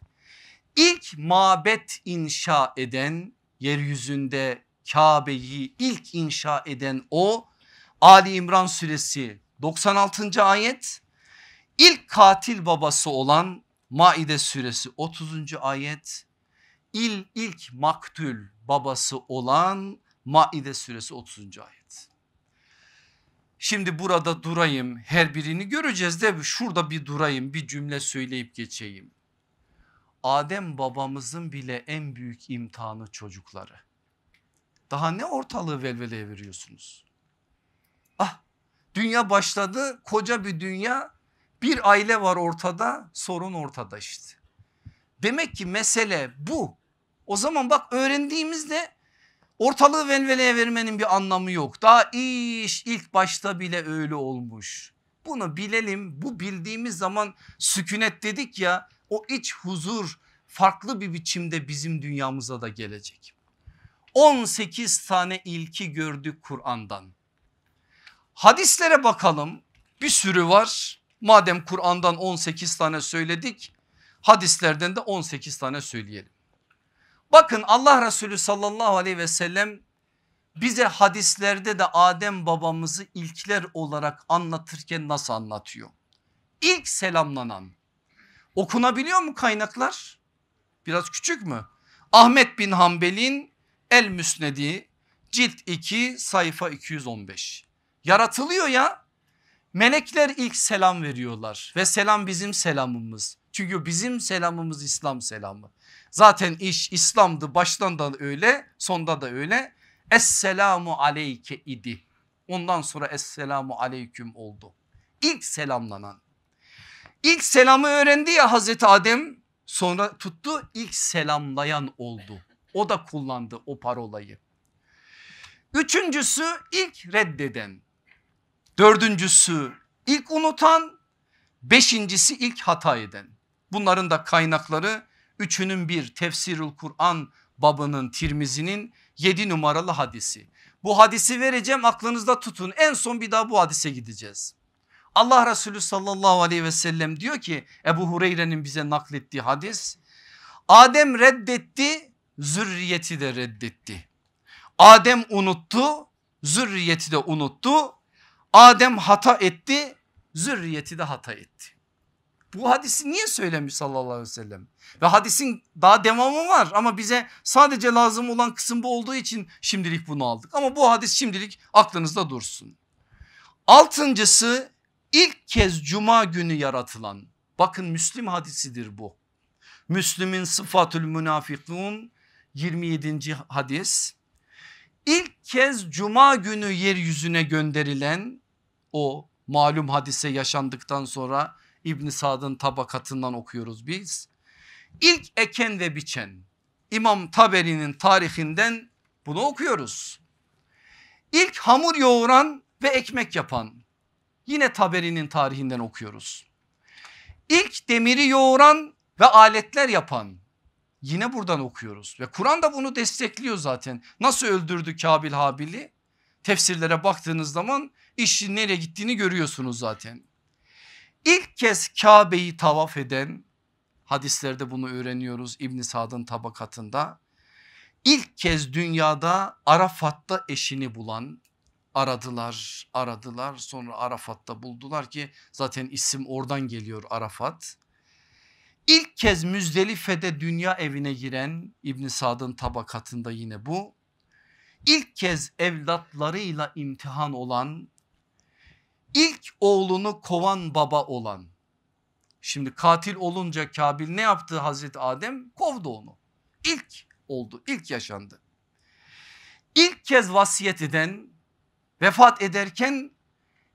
ilk mabet inşa eden yeryüzünde Kabe'yi ilk inşa eden o Ali İmran suresi 96. ayet ilk katil babası olan Maide suresi 30. ayet il ilk maktül babası olan Maide suresi 30. ayet. Şimdi burada durayım her birini göreceğiz de şurada bir durayım bir cümle söyleyip geçeyim. Adem babamızın bile en büyük imtihanı çocukları. Daha ne ortalığı velveleye veriyorsunuz? Ah dünya başladı koca bir dünya bir aile var ortada sorun ortada işte. Demek ki mesele bu. O zaman bak öğrendiğimizde ortalığı velveleye vermenin bir anlamı yok. Daha iş ilk başta bile öyle olmuş. Bunu bilelim bu bildiğimiz zaman sükunet dedik ya o iç huzur farklı bir biçimde bizim dünyamıza da gelecek. 18 tane ilki gördük Kur'an'dan. Hadislere bakalım bir sürü var. Madem Kur'an'dan 18 tane söyledik Hadislerden de 18 tane söyleyelim. Bakın Allah Resulü sallallahu aleyhi ve sellem bize hadislerde de Adem babamızı ilkler olarak anlatırken nasıl anlatıyor? İlk selamlanan okunabiliyor mu kaynaklar? Biraz küçük mü? Ahmet bin Hanbel'in El Müsnedi cilt 2 sayfa 215. Yaratılıyor ya melekler ilk selam veriyorlar ve selam bizim selamımız. Çünkü bizim selamımız İslam selamı. Zaten iş İslam'dı baştan da öyle sonda da öyle. Esselamu aleyke idi. Ondan sonra esselamu aleyküm oldu. İlk selamlanan. İlk selamı öğrendi ya Hazreti Adem sonra tuttu ilk selamlayan oldu. O da kullandı o parolayı. Üçüncüsü ilk reddeden. Dördüncüsü ilk unutan. Beşincisi ilk hata eden. Bunların da kaynakları üçünün bir Tefsirül Kur'an babının Tirmizi'nin 7 numaralı hadisi. Bu hadisi vereceğim aklınızda tutun en son bir daha bu hadise gideceğiz. Allah Resulü sallallahu aleyhi ve sellem diyor ki Ebu Hureyre'nin bize naklettiği hadis. Adem reddetti zürriyeti de reddetti. Adem unuttu zürriyeti de unuttu. Adem hata etti zürriyeti de hata etti. Bu hadisi niye söylemiş sallallahu aleyhi ve sellem? Ve hadisin daha devamı var ama bize sadece lazım olan kısım bu olduğu için şimdilik bunu aldık. Ama bu hadis şimdilik aklınızda dursun. Altıncısı ilk kez cuma günü yaratılan. Bakın Müslim hadisidir bu. Müslim'in sıfatül münafikun 27. hadis. İlk kez cuma günü yeryüzüne gönderilen o malum hadise yaşandıktan sonra İbn Sad'ın tabakatından okuyoruz biz. İlk eken ve biçen İmam Taberi'nin tarihinden bunu okuyoruz. İlk hamur yoğuran ve ekmek yapan yine Taberi'nin tarihinden okuyoruz. İlk demiri yoğuran ve aletler yapan yine buradan okuyoruz. Ve Kur'an da bunu destekliyor zaten. Nasıl öldürdü Kabil Habil'i? Tefsirlere baktığınız zaman işin nereye gittiğini görüyorsunuz zaten ilk kez Kabe'yi tavaf eden hadislerde bunu öğreniyoruz İbn Sad'ın tabakatında. İlk kez dünyada Arafat'ta eşini bulan aradılar aradılar sonra Arafat'ta buldular ki zaten isim oradan geliyor Arafat. İlk kez Müzdelife'de dünya evine giren İbn Sad'ın tabakatında yine bu. İlk kez evlatlarıyla imtihan olan ilk oğlunu kovan baba olan. Şimdi katil olunca Kabil ne yaptı Hazreti Adem? Kovdu onu. İlk oldu, ilk yaşandı. İlk kez vasiyet eden vefat ederken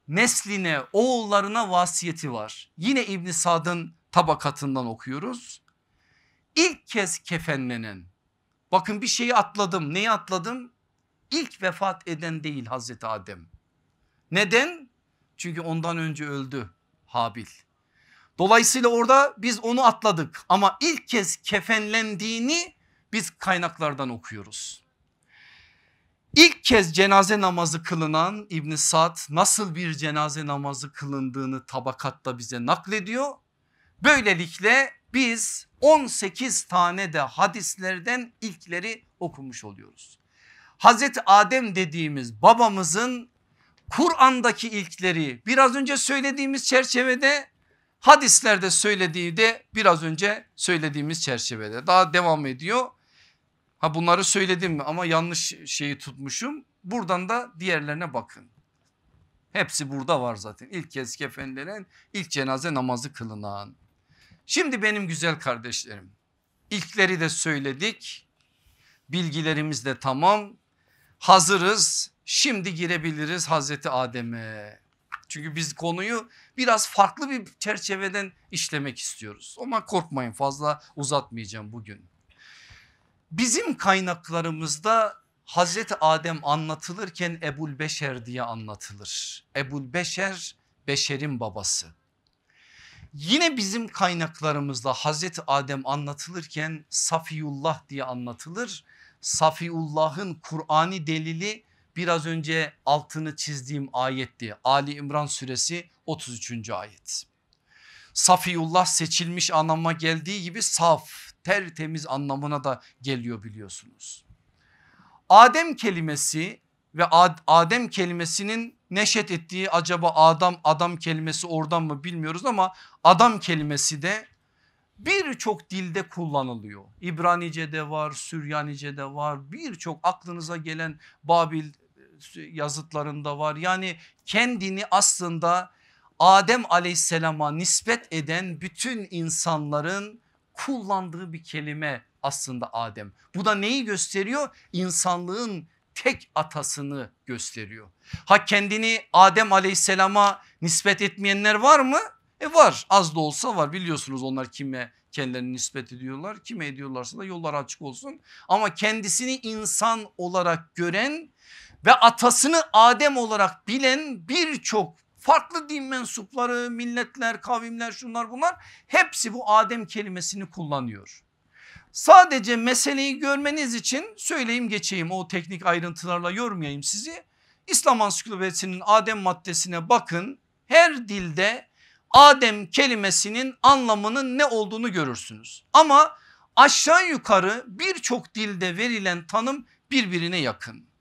nesline, oğullarına vasiyeti var. Yine İbn Sad'ın tabakatından okuyoruz. İlk kez kefenlenen. Bakın bir şeyi atladım. Neyi atladım? İlk vefat eden değil Hazreti Adem. Neden? Çünkü ondan önce öldü Habil. Dolayısıyla orada biz onu atladık ama ilk kez kefenlendiğini biz kaynaklardan okuyoruz. İlk kez cenaze namazı kılınan İbn Sad nasıl bir cenaze namazı kılındığını tabakatta bize naklediyor. Böylelikle biz 18 tane de hadislerden ilkleri okumuş oluyoruz. Hazreti Adem dediğimiz babamızın Kur'an'daki ilkleri biraz önce söylediğimiz çerçevede hadislerde söylediği de biraz önce söylediğimiz çerçevede daha devam ediyor. Ha bunları söyledim mi ama yanlış şeyi tutmuşum. Buradan da diğerlerine bakın. Hepsi burada var zaten. İlk kez kefenlenen, ilk cenaze namazı kılınan. Şimdi benim güzel kardeşlerim, ilkleri de söyledik. Bilgilerimiz de tamam. Hazırız Şimdi girebiliriz Hazreti Adem'e. Çünkü biz konuyu biraz farklı bir çerçeveden işlemek istiyoruz. Ama korkmayın fazla uzatmayacağım bugün. Bizim kaynaklarımızda Hazreti Adem anlatılırken Ebul Beşer diye anlatılır. Ebul Beşer Beşer'in babası. Yine bizim kaynaklarımızda Hazreti Adem anlatılırken Safiullah diye anlatılır. Safiullah'ın Kur'an'i delili biraz önce altını çizdiğim ayetti. Ali İmran suresi 33. ayet. Safiyullah seçilmiş anlama geldiği gibi saf tertemiz anlamına da geliyor biliyorsunuz. Adem kelimesi ve Ad Adem kelimesinin neşet ettiği acaba adam adam kelimesi oradan mı bilmiyoruz ama adam kelimesi de birçok dilde kullanılıyor. İbranice'de var, Süryanice'de var birçok aklınıza gelen Babil yazıtlarında var. Yani kendini aslında Adem aleyhisselama nispet eden bütün insanların kullandığı bir kelime aslında Adem. Bu da neyi gösteriyor? İnsanlığın tek atasını gösteriyor. Ha kendini Adem aleyhisselama nispet etmeyenler var mı? E var az da olsa var biliyorsunuz onlar kime kendilerini nispet ediyorlar. Kime ediyorlarsa da yollar açık olsun. Ama kendisini insan olarak gören ve atasını Adem olarak bilen birçok farklı din mensupları, milletler, kavimler şunlar bunlar hepsi bu Adem kelimesini kullanıyor. Sadece meseleyi görmeniz için söyleyeyim geçeyim o teknik ayrıntılarla yormayayım sizi. İslam ansiklopedisinin Adem maddesine bakın her dilde Adem kelimesinin anlamının ne olduğunu görürsünüz. Ama aşağı yukarı birçok dilde verilen tanım birbirine yakın.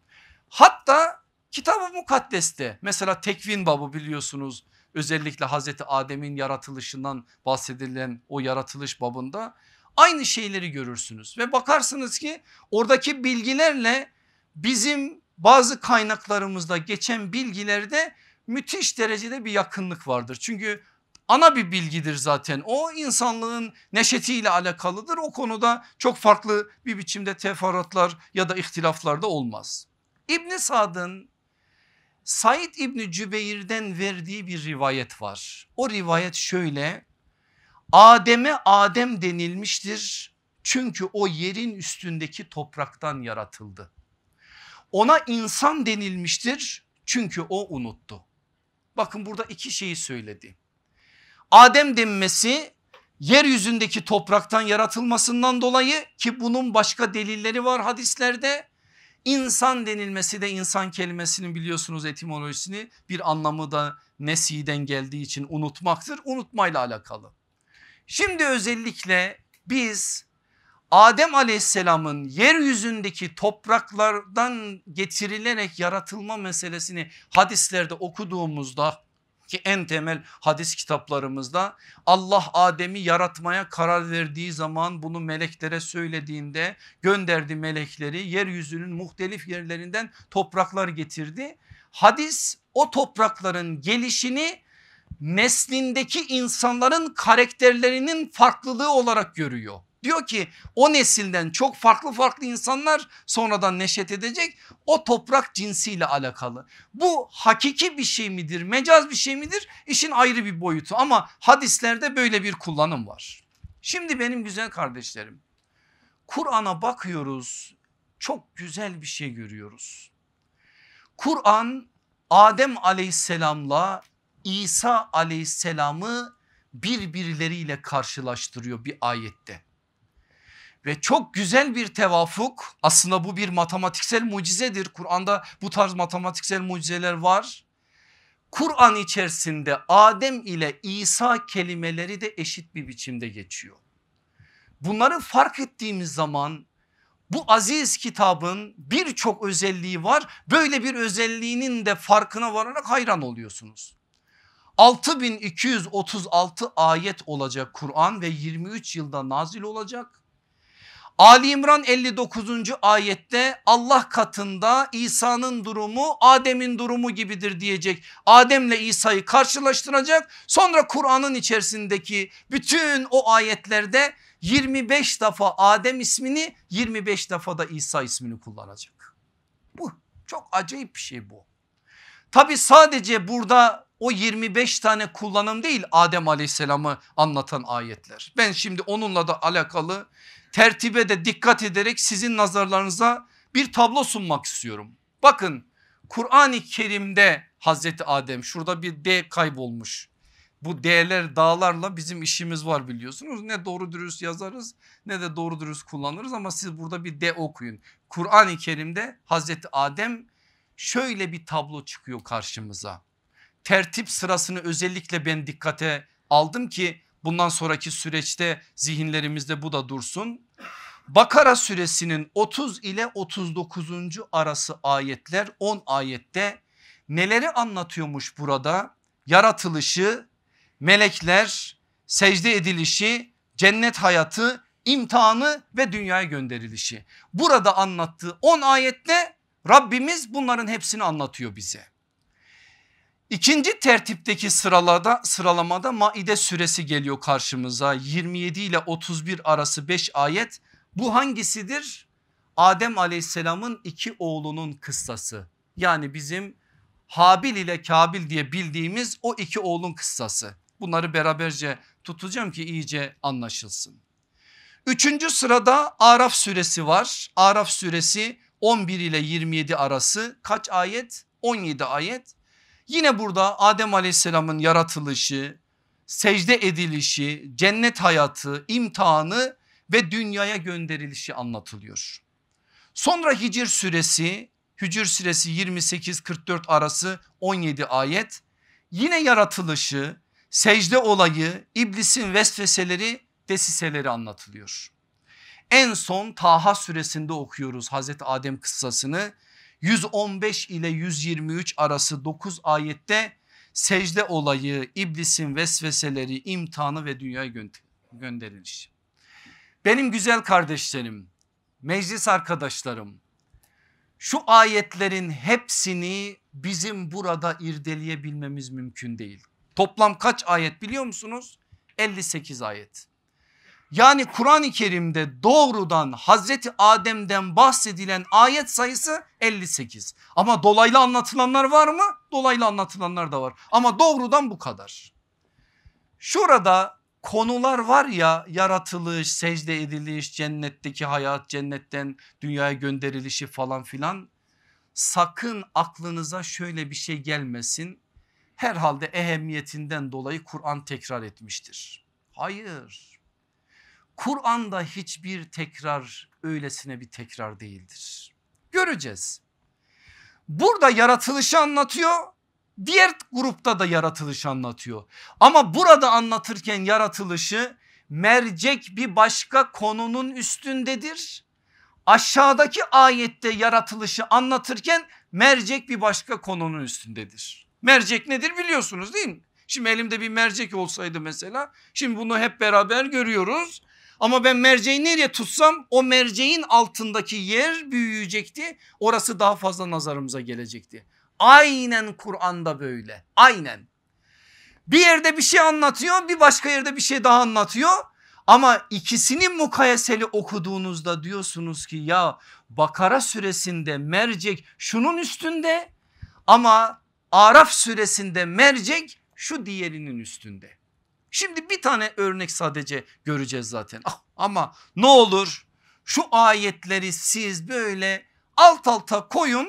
Hatta kitab-ı mukaddeste mesela tekvin babı biliyorsunuz özellikle Hazreti Adem'in yaratılışından bahsedilen o yaratılış babında aynı şeyleri görürsünüz ve bakarsınız ki oradaki bilgilerle bizim bazı kaynaklarımızda geçen bilgilerde müthiş derecede bir yakınlık vardır. Çünkü ana bir bilgidir zaten o insanlığın neşetiyle alakalıdır o konuda çok farklı bir biçimde teferruatlar ya da ihtilaflar da olmaz. İbni Sad'ın Said İbni Cübeyr'den verdiği bir rivayet var. O rivayet şöyle Adem'e Adem denilmiştir çünkü o yerin üstündeki topraktan yaratıldı. Ona insan denilmiştir çünkü o unuttu. Bakın burada iki şeyi söyledi. Adem denmesi yeryüzündeki topraktan yaratılmasından dolayı ki bunun başka delilleri var hadislerde İnsan denilmesi de insan kelimesinin biliyorsunuz etimolojisini bir anlamı da nesiden geldiği için unutmaktır. Unutmayla alakalı. Şimdi özellikle biz Adem aleyhisselamın yeryüzündeki topraklardan getirilerek yaratılma meselesini hadislerde okuduğumuzda ki en temel hadis kitaplarımızda Allah Adem'i yaratmaya karar verdiği zaman bunu meleklere söylediğinde gönderdi melekleri yeryüzünün muhtelif yerlerinden topraklar getirdi. Hadis o toprakların gelişini neslindeki insanların karakterlerinin farklılığı olarak görüyor. Diyor ki o nesilden çok farklı farklı insanlar sonradan neşet edecek o toprak cinsiyle alakalı. Bu hakiki bir şey midir mecaz bir şey midir işin ayrı bir boyutu ama hadislerde böyle bir kullanım var. Şimdi benim güzel kardeşlerim Kur'an'a bakıyoruz çok güzel bir şey görüyoruz. Kur'an Adem aleyhisselamla İsa aleyhisselamı birbirleriyle karşılaştırıyor bir ayette. Ve çok güzel bir tevafuk aslında bu bir matematiksel mucizedir. Kur'an'da bu tarz matematiksel mucizeler var. Kur'an içerisinde Adem ile İsa kelimeleri de eşit bir biçimde geçiyor. Bunları fark ettiğimiz zaman bu aziz kitabın birçok özelliği var. Böyle bir özelliğinin de farkına vararak hayran oluyorsunuz. 6236 ayet olacak Kur'an ve 23 yılda nazil olacak. Ali İmran 59. ayette Allah katında İsa'nın durumu Adem'in durumu gibidir diyecek. Adem'le İsa'yı karşılaştıracak. Sonra Kur'an'ın içerisindeki bütün o ayetlerde 25 defa Adem ismini 25 defa da İsa ismini kullanacak. Bu çok acayip bir şey bu. Tabi sadece burada o 25 tane kullanım değil Adem aleyhisselamı anlatan ayetler. Ben şimdi onunla da alakalı tertibe de dikkat ederek sizin nazarlarınıza bir tablo sunmak istiyorum. Bakın Kur'an-ı Kerim'de Hazreti Adem şurada bir D kaybolmuş. Bu D'ler dağlarla bizim işimiz var biliyorsunuz. Ne doğru dürüst yazarız ne de doğru dürüst kullanırız ama siz burada bir D okuyun. Kur'an-ı Kerim'de Hazreti Adem şöyle bir tablo çıkıyor karşımıza. Tertip sırasını özellikle ben dikkate aldım ki Bundan sonraki süreçte zihinlerimizde bu da dursun. Bakara suresinin 30 ile 39. arası ayetler 10 ayette neleri anlatıyormuş burada? Yaratılışı, melekler, secde edilişi, cennet hayatı, imtihanı ve dünyaya gönderilişi. Burada anlattığı 10 ayette Rabbimiz bunların hepsini anlatıyor bize. İkinci tertipteki sıralada, sıralamada Maide suresi geliyor karşımıza. 27 ile 31 arası 5 ayet. Bu hangisidir? Adem aleyhisselamın iki oğlunun kıssası. Yani bizim Habil ile Kabil diye bildiğimiz o iki oğlun kıssası. Bunları beraberce tutacağım ki iyice anlaşılsın. Üçüncü sırada Araf suresi var. Araf suresi 11 ile 27 arası kaç ayet? 17 ayet. Yine burada Adem Aleyhisselam'ın yaratılışı, secde edilişi, cennet hayatı, imtihanı ve dünyaya gönderilişi anlatılıyor. Sonra Hicr suresi, Hicr suresi 28-44 arası 17 ayet yine yaratılışı, secde olayı, iblisin vesveseleri, desiseleri anlatılıyor. En son Taha suresinde okuyoruz Hazreti Adem kıssasını 115 ile 123 arası 9 ayette secde olayı, iblisin vesveseleri, imtihanı ve dünyaya gönderiliş. Benim güzel kardeşlerim, meclis arkadaşlarım şu ayetlerin hepsini bizim burada irdeleyebilmemiz mümkün değil. Toplam kaç ayet biliyor musunuz? 58 ayet. Yani Kur'an-ı Kerim'de doğrudan Hazreti Adem'den bahsedilen ayet sayısı 58. Ama dolaylı anlatılanlar var mı? Dolaylı anlatılanlar da var ama doğrudan bu kadar. Şurada konular var ya yaratılış, secde ediliş, cennetteki hayat, cennetten dünyaya gönderilişi falan filan. Sakın aklınıza şöyle bir şey gelmesin. Herhalde ehemmiyetinden dolayı Kur'an tekrar etmiştir. Hayır Kur'an'da hiçbir tekrar öylesine bir tekrar değildir. Göreceğiz. Burada yaratılışı anlatıyor. Diğer grupta da yaratılışı anlatıyor. Ama burada anlatırken yaratılışı mercek bir başka konunun üstündedir. Aşağıdaki ayette yaratılışı anlatırken mercek bir başka konunun üstündedir. Mercek nedir biliyorsunuz değil mi? Şimdi elimde bir mercek olsaydı mesela şimdi bunu hep beraber görüyoruz. Ama ben merceği nereye tutsam o merceğin altındaki yer büyüyecekti. Orası daha fazla nazarımıza gelecekti. Aynen Kur'an'da böyle. Aynen. Bir yerde bir şey anlatıyor bir başka yerde bir şey daha anlatıyor. Ama ikisinin mukayeseli okuduğunuzda diyorsunuz ki ya Bakara suresinde mercek şunun üstünde ama Araf suresinde mercek şu diğerinin üstünde. Şimdi bir tane örnek sadece göreceğiz zaten. Ah, ama ne olur şu ayetleri siz böyle alt alta koyun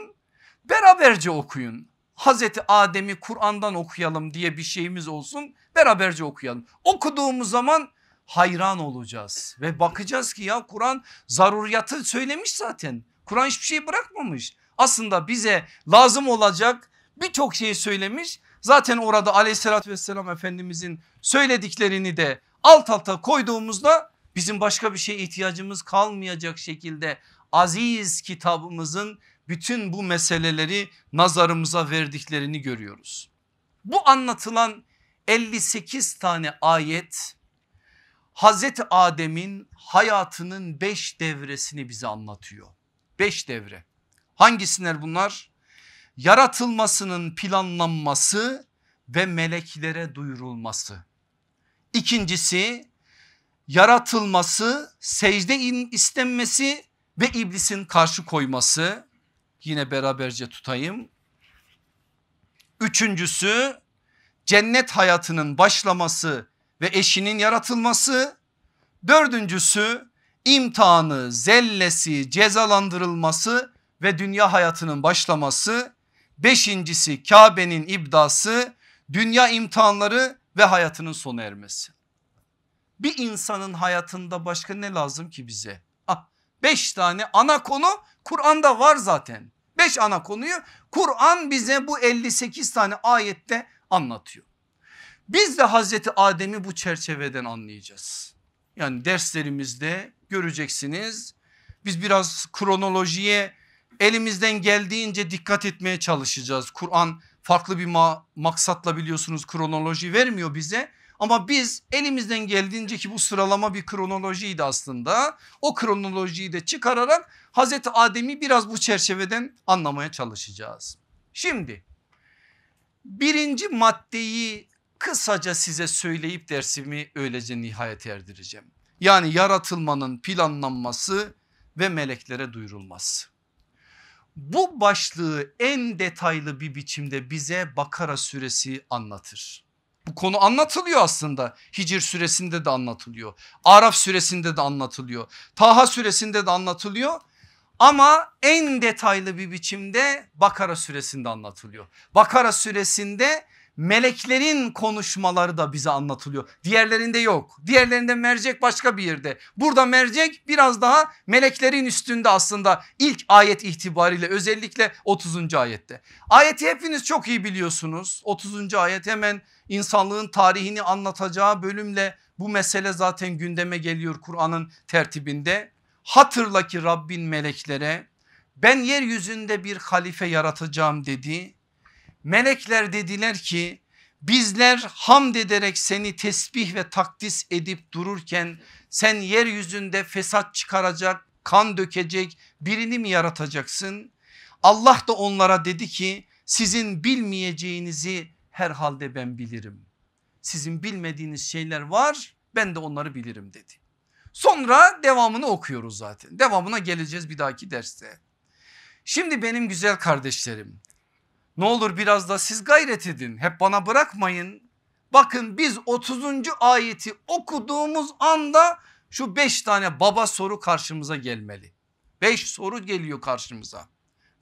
beraberce okuyun. Hazreti Adem'i Kur'an'dan okuyalım diye bir şeyimiz olsun beraberce okuyalım. Okuduğumuz zaman hayran olacağız ve bakacağız ki ya Kur'an zaruriyatı söylemiş zaten. Kur'an hiçbir şey bırakmamış. Aslında bize lazım olacak birçok şeyi söylemiş Zaten orada aleyhissalatü vesselam efendimizin söylediklerini de alt alta koyduğumuzda bizim başka bir şeye ihtiyacımız kalmayacak şekilde aziz kitabımızın bütün bu meseleleri nazarımıza verdiklerini görüyoruz. Bu anlatılan 58 tane ayet Hazreti Adem'in hayatının 5 devresini bize anlatıyor. 5 devre. Hangisinler bunlar? yaratılmasının planlanması ve meleklere duyurulması. İkincisi yaratılması, secde istenmesi ve iblisin karşı koyması. Yine beraberce tutayım. Üçüncüsü cennet hayatının başlaması ve eşinin yaratılması. Dördüncüsü imtihanı, zellesi, cezalandırılması ve dünya hayatının başlaması. Beşincisi Kabe'nin ibdası dünya imtihanları ve hayatının sona ermesi. Bir insanın hayatında başka ne lazım ki bize? Ah, beş tane ana konu Kur'an'da var zaten. Beş ana konuyu Kur'an bize bu 58 tane ayette anlatıyor. Biz de Hazreti Adem'i bu çerçeveden anlayacağız. Yani derslerimizde göreceksiniz. Biz biraz kronolojiye elimizden geldiğince dikkat etmeye çalışacağız. Kur'an farklı bir ma maksatla biliyorsunuz kronoloji vermiyor bize. Ama biz elimizden geldiğince ki bu sıralama bir kronolojiydi aslında. O kronolojiyi de çıkararak Hazreti Adem'i biraz bu çerçeveden anlamaya çalışacağız. Şimdi birinci maddeyi kısaca size söyleyip dersimi öylece nihayet erdireceğim. Yani yaratılmanın planlanması ve meleklere duyurulması. Bu başlığı en detaylı bir biçimde bize Bakara suresi anlatır. Bu konu anlatılıyor aslında. Hicr suresinde de anlatılıyor. Araf suresinde de anlatılıyor. Taha suresinde de anlatılıyor. Ama en detaylı bir biçimde Bakara suresinde anlatılıyor. Bakara suresinde meleklerin konuşmaları da bize anlatılıyor. Diğerlerinde yok. Diğerlerinde mercek başka bir yerde. Burada mercek biraz daha meleklerin üstünde aslında ilk ayet itibariyle özellikle 30. ayette. Ayeti hepiniz çok iyi biliyorsunuz. 30. ayet hemen insanlığın tarihini anlatacağı bölümle bu mesele zaten gündeme geliyor Kur'an'ın tertibinde. Hatırla ki Rabbin meleklere ben yeryüzünde bir halife yaratacağım dedi Melekler dediler ki bizler hamd ederek seni tesbih ve takdis edip dururken sen yeryüzünde fesat çıkaracak, kan dökecek birini mi yaratacaksın? Allah da onlara dedi ki sizin bilmeyeceğinizi herhalde ben bilirim. Sizin bilmediğiniz şeyler var ben de onları bilirim dedi. Sonra devamını okuyoruz zaten. Devamına geleceğiz bir dahaki derste. Şimdi benim güzel kardeşlerim ne olur biraz da siz gayret edin. Hep bana bırakmayın. Bakın biz 30. ayeti okuduğumuz anda şu 5 tane baba soru karşımıza gelmeli. 5 soru geliyor karşımıza.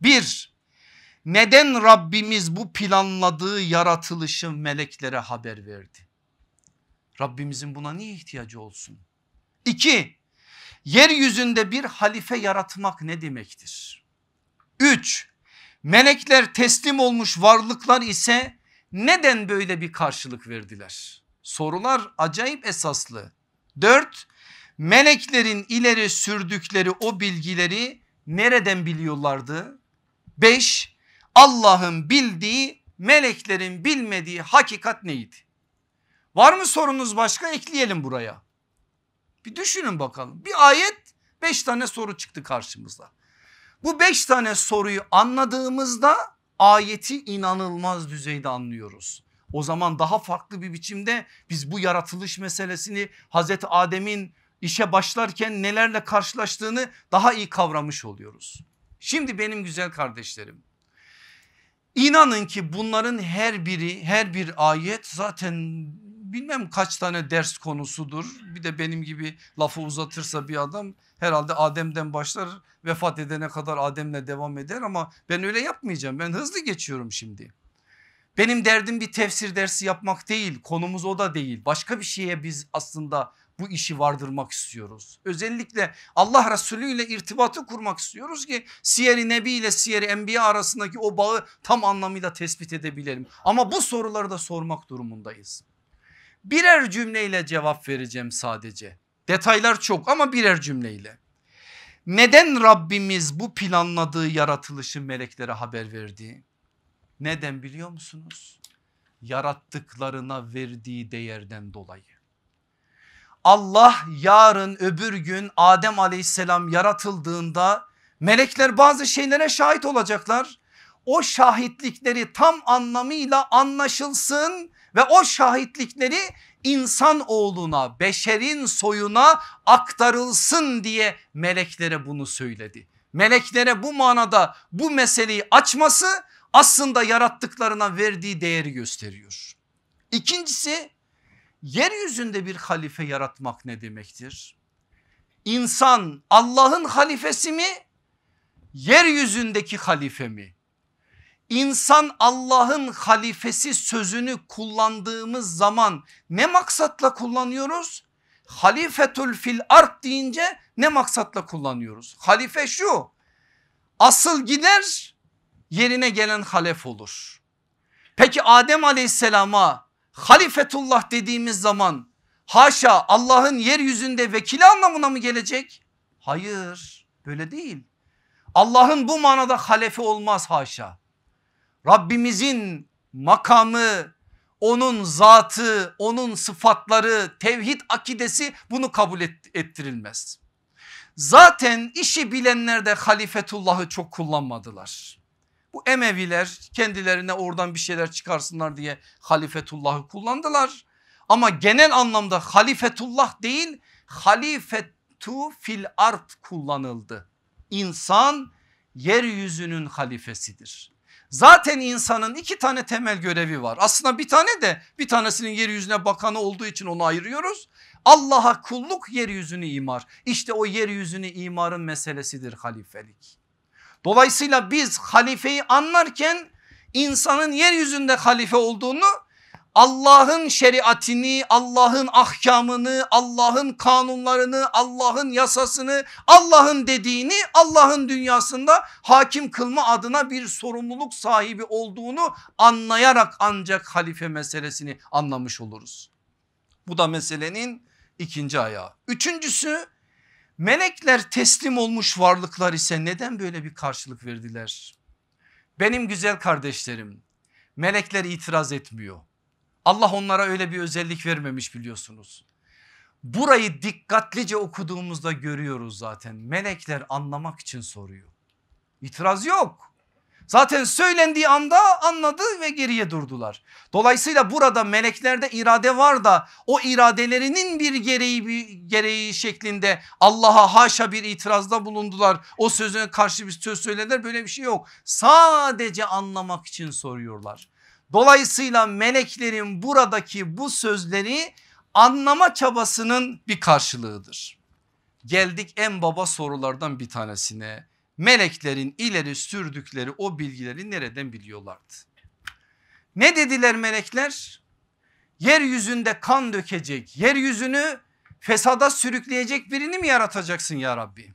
1. Neden Rabbimiz bu planladığı yaratılışı meleklere haber verdi? Rabbimizin buna niye ihtiyacı olsun? 2. Yeryüzünde bir halife yaratmak ne demektir? 3. Melekler teslim olmuş varlıklar ise neden böyle bir karşılık verdiler? Sorular acayip esaslı. 4. Meleklerin ileri sürdükleri o bilgileri nereden biliyorlardı? 5. Allah'ın bildiği meleklerin bilmediği hakikat neydi? Var mı sorunuz başka ekleyelim buraya. Bir düşünün bakalım. Bir ayet beş tane soru çıktı karşımıza. Bu beş tane soruyu anladığımızda ayeti inanılmaz düzeyde anlıyoruz. O zaman daha farklı bir biçimde biz bu yaratılış meselesini Hazreti Adem'in işe başlarken nelerle karşılaştığını daha iyi kavramış oluyoruz. Şimdi benim güzel kardeşlerim inanın ki bunların her biri her bir ayet zaten bilmem kaç tane ders konusudur. Bir de benim gibi lafı uzatırsa bir adam herhalde Adem'den başlar vefat edene kadar Adem'le devam eder ama ben öyle yapmayacağım. Ben hızlı geçiyorum şimdi. Benim derdim bir tefsir dersi yapmak değil konumuz o da değil başka bir şeye biz aslında bu işi vardırmak istiyoruz. Özellikle Allah Resulü ile irtibatı kurmak istiyoruz ki Siyer-i Nebi ile Siyer-i Enbiya arasındaki o bağı tam anlamıyla tespit edebilelim. Ama bu soruları da sormak durumundayız. Birer cümleyle cevap vereceğim sadece. Detaylar çok ama birer cümleyle. Neden Rabbimiz bu planladığı yaratılışı meleklere haber verdi? Neden biliyor musunuz? Yarattıklarına verdiği değerden dolayı. Allah yarın öbür gün Adem aleyhisselam yaratıldığında melekler bazı şeylere şahit olacaklar. O şahitlikleri tam anlamıyla anlaşılsın ve o şahitlikleri insan oğluna, beşerin soyuna aktarılsın diye meleklere bunu söyledi. Meleklere bu manada bu meseleyi açması aslında yarattıklarına verdiği değeri gösteriyor. İkincisi yeryüzünde bir halife yaratmak ne demektir? İnsan Allah'ın halifesi mi? Yeryüzündeki halife mi? İnsan Allah'ın halifesi sözünü kullandığımız zaman ne maksatla kullanıyoruz? Halifetül fil art deyince ne maksatla kullanıyoruz? Halife şu asıl gider yerine gelen halef olur. Peki Adem aleyhisselama halifetullah dediğimiz zaman haşa Allah'ın yeryüzünde vekili anlamına mı gelecek? Hayır böyle değil. Allah'ın bu manada halefi olmaz haşa. Rabbimizin makamı, onun zatı, onun sıfatları, tevhid akidesi bunu kabul ettirilmez. Zaten işi bilenler de halifetullahı çok kullanmadılar. Bu Emeviler kendilerine oradan bir şeyler çıkarsınlar diye halifetullahı kullandılar. Ama genel anlamda halifetullah değil halifetu fil art kullanıldı. İnsan yeryüzünün halifesidir. Zaten insanın iki tane temel görevi var. Aslında bir tane de bir tanesinin yeryüzüne bakanı olduğu için onu ayırıyoruz. Allah'a kulluk yeryüzünü imar. İşte o yeryüzünü imarın meselesidir halifelik. Dolayısıyla biz halifeyi anlarken insanın yeryüzünde halife olduğunu Allah'ın şeriatini, Allah'ın ahkamını, Allah'ın kanunlarını, Allah'ın yasasını, Allah'ın dediğini Allah'ın dünyasında hakim kılma adına bir sorumluluk sahibi olduğunu anlayarak ancak halife meselesini anlamış oluruz. Bu da meselenin ikinci ayağı. Üçüncüsü melekler teslim olmuş varlıklar ise neden böyle bir karşılık verdiler? Benim güzel kardeşlerim melekler itiraz etmiyor Allah onlara öyle bir özellik vermemiş biliyorsunuz. Burayı dikkatlice okuduğumuzda görüyoruz zaten. Melekler anlamak için soruyor. İtiraz yok. Zaten söylendiği anda anladı ve geriye durdular. Dolayısıyla burada meleklerde irade var da o iradelerinin bir gereği bir gereği şeklinde Allah'a haşa bir itirazda bulundular. O sözüne karşı bir söz söylediler böyle bir şey yok. Sadece anlamak için soruyorlar. Dolayısıyla meleklerin buradaki bu sözleri anlama çabasının bir karşılığıdır. Geldik en baba sorulardan bir tanesine. Meleklerin ileri sürdükleri o bilgileri nereden biliyorlardı? Ne dediler melekler? Yeryüzünde kan dökecek, yeryüzünü fesada sürükleyecek birini mi yaratacaksın ya Rabbi?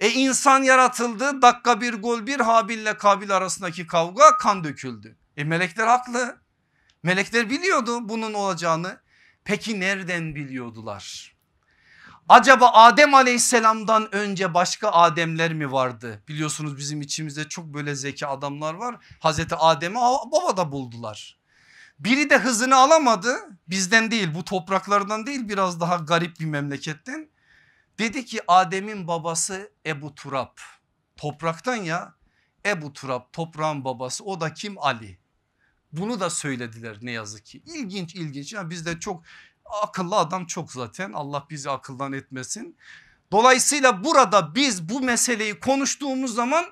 E insan yaratıldı dakika bir gol bir habille Kabil arasındaki kavga kan döküldü. E melekler haklı. Melekler biliyordu bunun olacağını. Peki nereden biliyordular? Acaba Adem aleyhisselamdan önce başka Ademler mi vardı? Biliyorsunuz bizim içimizde çok böyle zeki adamlar var. Hazreti Adem'i babada buldular. Biri de hızını alamadı bizden değil bu topraklardan değil biraz daha garip bir memleketten. Dedi ki Adem'in babası Ebu Turab topraktan ya Ebu Turab toprağın babası o da kim Ali. Bunu da söylediler ne yazık ki. İlginç ilginç. Yani bizde çok akıllı adam çok zaten. Allah bizi akıldan etmesin. Dolayısıyla burada biz bu meseleyi konuştuğumuz zaman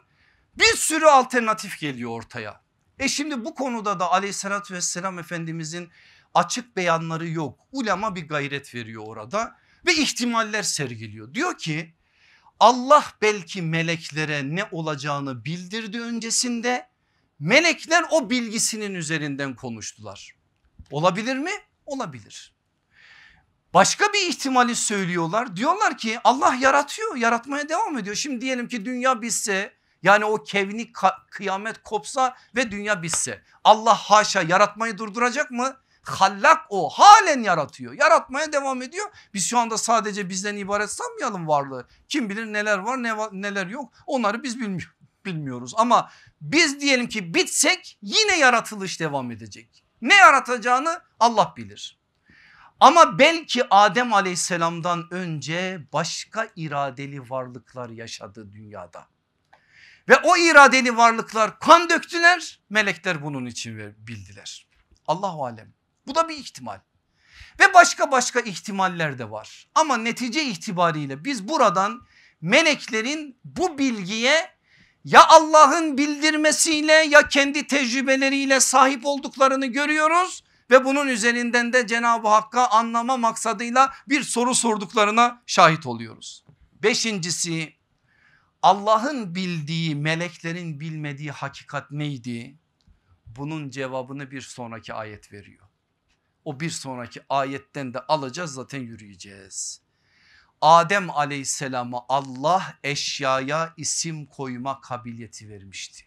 bir sürü alternatif geliyor ortaya. E şimdi bu konuda da aleyhissalatü vesselam efendimizin açık beyanları yok. Ulema bir gayret veriyor orada ve ihtimaller sergiliyor. Diyor ki Allah belki meleklere ne olacağını bildirdi öncesinde Melekler o bilgisinin üzerinden konuştular. Olabilir mi? Olabilir. Başka bir ihtimali söylüyorlar. Diyorlar ki Allah yaratıyor, yaratmaya devam ediyor. Şimdi diyelim ki dünya bitse yani o kevni kıyamet kopsa ve dünya bitse Allah haşa yaratmayı durduracak mı? Hallak o halen yaratıyor yaratmaya devam ediyor biz şu anda sadece bizden ibaret sanmayalım varlığı kim bilir neler var ne, neler yok onları biz bilmiyor, bilmiyoruz ama biz diyelim ki bitsek yine yaratılış devam edecek. Ne yaratacağını Allah bilir. Ama belki Adem aleyhisselamdan önce başka iradeli varlıklar yaşadı dünyada. Ve o iradeli varlıklar kan döktüler melekler bunun için bildiler. Allahu alem bu da bir ihtimal. Ve başka başka ihtimaller de var. Ama netice itibariyle biz buradan meleklerin bu bilgiye ya Allah'ın bildirmesiyle ya kendi tecrübeleriyle sahip olduklarını görüyoruz ve bunun üzerinden de Cenab-ı Hakk'a anlama maksadıyla bir soru sorduklarına şahit oluyoruz. Beşincisi Allah'ın bildiği meleklerin bilmediği hakikat neydi? Bunun cevabını bir sonraki ayet veriyor. O bir sonraki ayetten de alacağız zaten yürüyeceğiz. Adem aleyhisselama Allah eşyaya isim koyma kabiliyeti vermişti.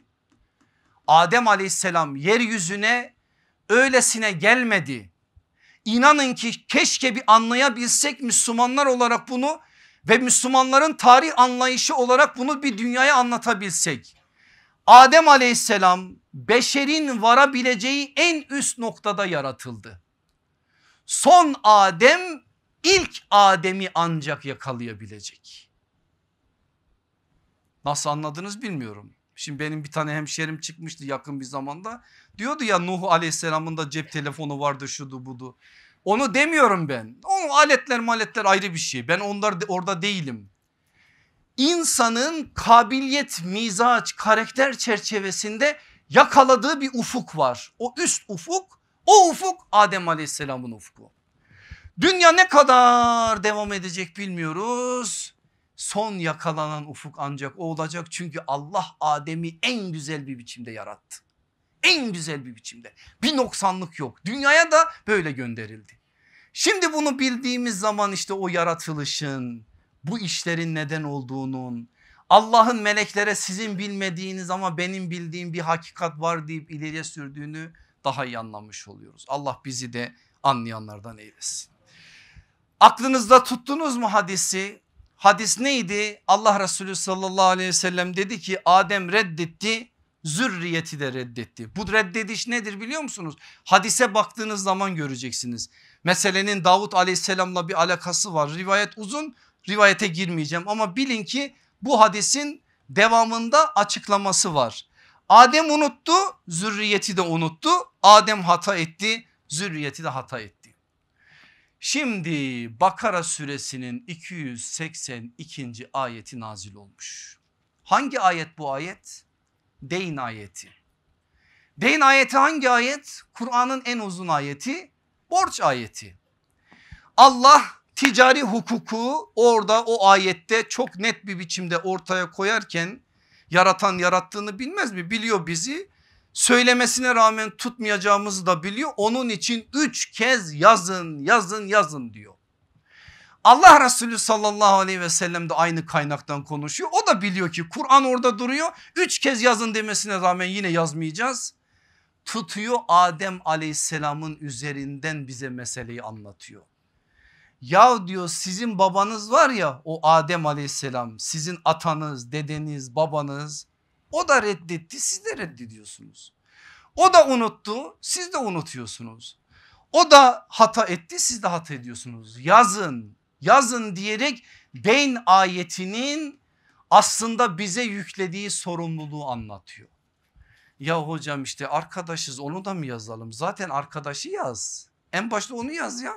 Adem aleyhisselam yeryüzüne öylesine gelmedi. İnanın ki keşke bir anlayabilsek Müslümanlar olarak bunu ve Müslümanların tarih anlayışı olarak bunu bir dünyaya anlatabilsek. Adem aleyhisselam beşerin varabileceği en üst noktada yaratıldı. Son Adem ilk Adem'i ancak yakalayabilecek. Nasıl anladınız bilmiyorum. Şimdi benim bir tane hemşerim çıkmıştı yakın bir zamanda. Diyordu ya Nuh aleyhisselamın da cep telefonu vardı şudu budu. Onu demiyorum ben. O aletler maletler ayrı bir şey. Ben onlar orada değilim. İnsanın kabiliyet, mizaç, karakter çerçevesinde yakaladığı bir ufuk var. O üst ufuk, o ufuk Adem aleyhisselamın ufku. Dünya ne kadar devam edecek bilmiyoruz. Son yakalanan ufuk ancak o olacak. Çünkü Allah Adem'i en güzel bir biçimde yarattı. En güzel bir biçimde. Bir noksanlık yok. Dünyaya da böyle gönderildi. Şimdi bunu bildiğimiz zaman işte o yaratılışın, bu işlerin neden olduğunun, Allah'ın meleklere sizin bilmediğiniz ama benim bildiğim bir hakikat var deyip ileriye sürdüğünü daha iyi anlamış oluyoruz. Allah bizi de anlayanlardan eylesin. Aklınızda tuttunuz mu hadisi? Hadis neydi? Allah Resulü sallallahu aleyhi ve sellem dedi ki Adem reddetti zürriyeti de reddetti. Bu reddediş nedir biliyor musunuz? Hadise baktığınız zaman göreceksiniz. Meselenin Davut aleyhisselamla bir alakası var. Rivayet uzun rivayete girmeyeceğim ama bilin ki bu hadisin devamında açıklaması var. Adem unuttu zürriyeti de unuttu. Adem hata etti zürriyeti de hata etti. Şimdi Bakara suresinin 282. ayeti nazil olmuş. Hangi ayet bu ayet? Deyn ayeti. Deyn ayeti hangi ayet? Kur'an'ın en uzun ayeti borç ayeti. Allah ticari hukuku orada o ayette çok net bir biçimde ortaya koyarken yaratan yarattığını bilmez mi? Biliyor bizi Söylemesine rağmen tutmayacağımızı da biliyor. Onun için üç kez yazın yazın yazın diyor. Allah Resulü sallallahu aleyhi ve sellem de aynı kaynaktan konuşuyor. O da biliyor ki Kur'an orada duruyor. Üç kez yazın demesine rağmen yine yazmayacağız. Tutuyor Adem aleyhisselamın üzerinden bize meseleyi anlatıyor. Ya diyor sizin babanız var ya o Adem aleyhisselam sizin atanız dedeniz babanız o da reddetti siz de reddediyorsunuz. O da unuttu siz de unutuyorsunuz. O da hata etti siz de hata ediyorsunuz. Yazın yazın diyerek beyin ayetinin aslında bize yüklediği sorumluluğu anlatıyor. Ya hocam işte arkadaşız onu da mı yazalım? Zaten arkadaşı yaz. En başta onu yaz ya.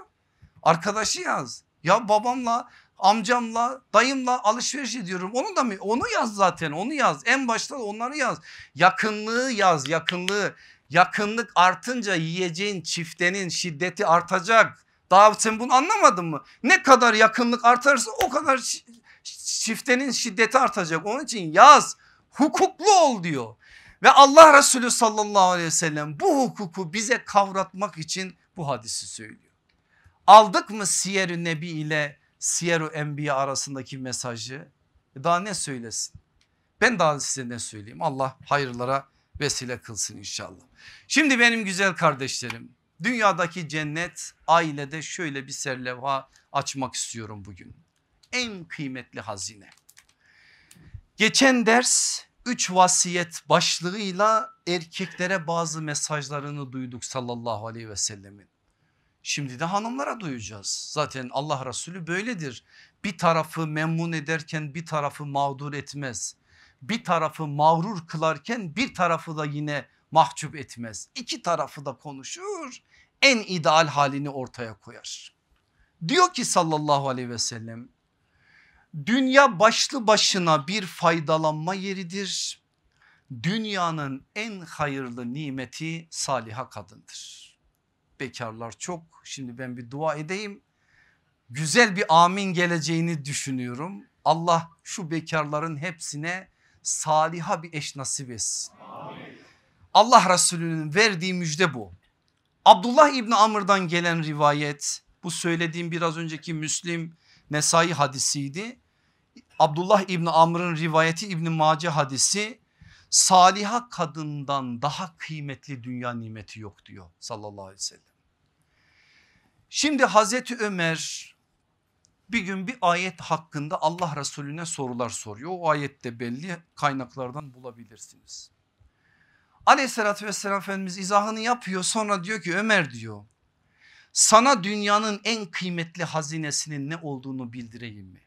Arkadaşı yaz. Ya babamla amcamla dayımla alışveriş ediyorum. Onu da mı? Onu yaz zaten onu yaz. En başta onları yaz. Yakınlığı yaz yakınlığı. Yakınlık artınca yiyeceğin çiftenin şiddeti artacak. Daha sen bunu anlamadın mı? Ne kadar yakınlık artarsa o kadar çiftenin şiddeti artacak. Onun için yaz hukuklu ol diyor. Ve Allah Resulü sallallahu aleyhi ve sellem bu hukuku bize kavratmak için bu hadisi söylüyor. Aldık mı Siyer-i Nebi ile Siyer-i Enbiya arasındaki mesajı e, daha ne söylesin? Ben daha size ne söyleyeyim? Allah hayırlara vesile kılsın inşallah. Şimdi benim güzel kardeşlerim dünyadaki cennet ailede şöyle bir serlevha açmak istiyorum bugün. En kıymetli hazine. Geçen ders 3 vasiyet başlığıyla erkeklere bazı mesajlarını duyduk sallallahu aleyhi ve sellemin. Şimdi de hanımlara duyacağız. Zaten Allah Resulü böyledir. Bir tarafı memnun ederken bir tarafı mağdur etmez. Bir tarafı mağrur kılarken bir tarafı da yine mahcup etmez. İki tarafı da konuşur. En ideal halini ortaya koyar. Diyor ki sallallahu aleyhi ve sellem dünya başlı başına bir faydalanma yeridir. Dünyanın en hayırlı nimeti saliha kadındır bekarlar çok. Şimdi ben bir dua edeyim. Güzel bir amin geleceğini düşünüyorum. Allah şu bekarların hepsine saliha bir eş nasip etsin. Allah Resulü'nün verdiği müjde bu. Abdullah İbni Amr'dan gelen rivayet bu söylediğim biraz önceki Müslim Nesai hadisiydi. Abdullah İbni Amr'ın rivayeti İbni Mace hadisi saliha kadından daha kıymetli dünya nimeti yok diyor sallallahu aleyhi ve sellem. Şimdi Hazreti Ömer bir gün bir ayet hakkında Allah Resulüne sorular soruyor. O ayette belli kaynaklardan bulabilirsiniz. Aleyhissalatü vesselam Efendimiz izahını yapıyor sonra diyor ki Ömer diyor sana dünyanın en kıymetli hazinesinin ne olduğunu bildireyim mi?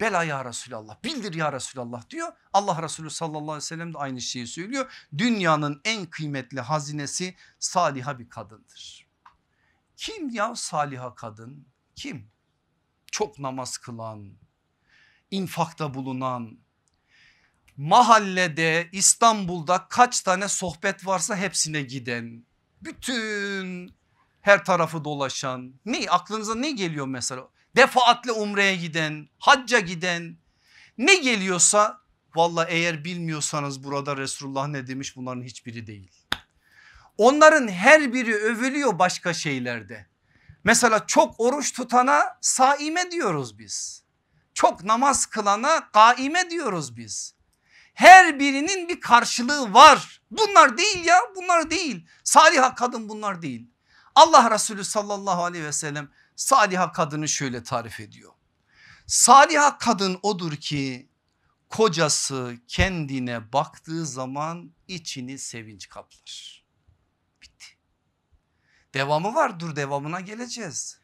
Bela ya Resulallah bildir ya Resulallah diyor. Allah Resulü sallallahu aleyhi ve sellem de aynı şeyi söylüyor. Dünyanın en kıymetli hazinesi saliha bir kadındır. Kim ya saliha kadın? Kim? Çok namaz kılan, infakta bulunan, mahallede İstanbul'da kaç tane sohbet varsa hepsine giden, bütün her tarafı dolaşan ne aklınıza ne geliyor mesela defaatle umreye giden hacca giden ne geliyorsa valla eğer bilmiyorsanız burada Resulullah ne demiş bunların hiçbiri değil. Onların her biri övülüyor başka şeylerde. Mesela çok oruç tutana saime diyoruz biz. Çok namaz kılana kaime diyoruz biz. Her birinin bir karşılığı var. Bunlar değil ya bunlar değil. Saliha kadın bunlar değil. Allah Resulü sallallahu aleyhi ve sellem saliha kadını şöyle tarif ediyor. Saliha kadın odur ki kocası kendine baktığı zaman içini sevinç kaplar. Devamı var dur devamına geleceğiz.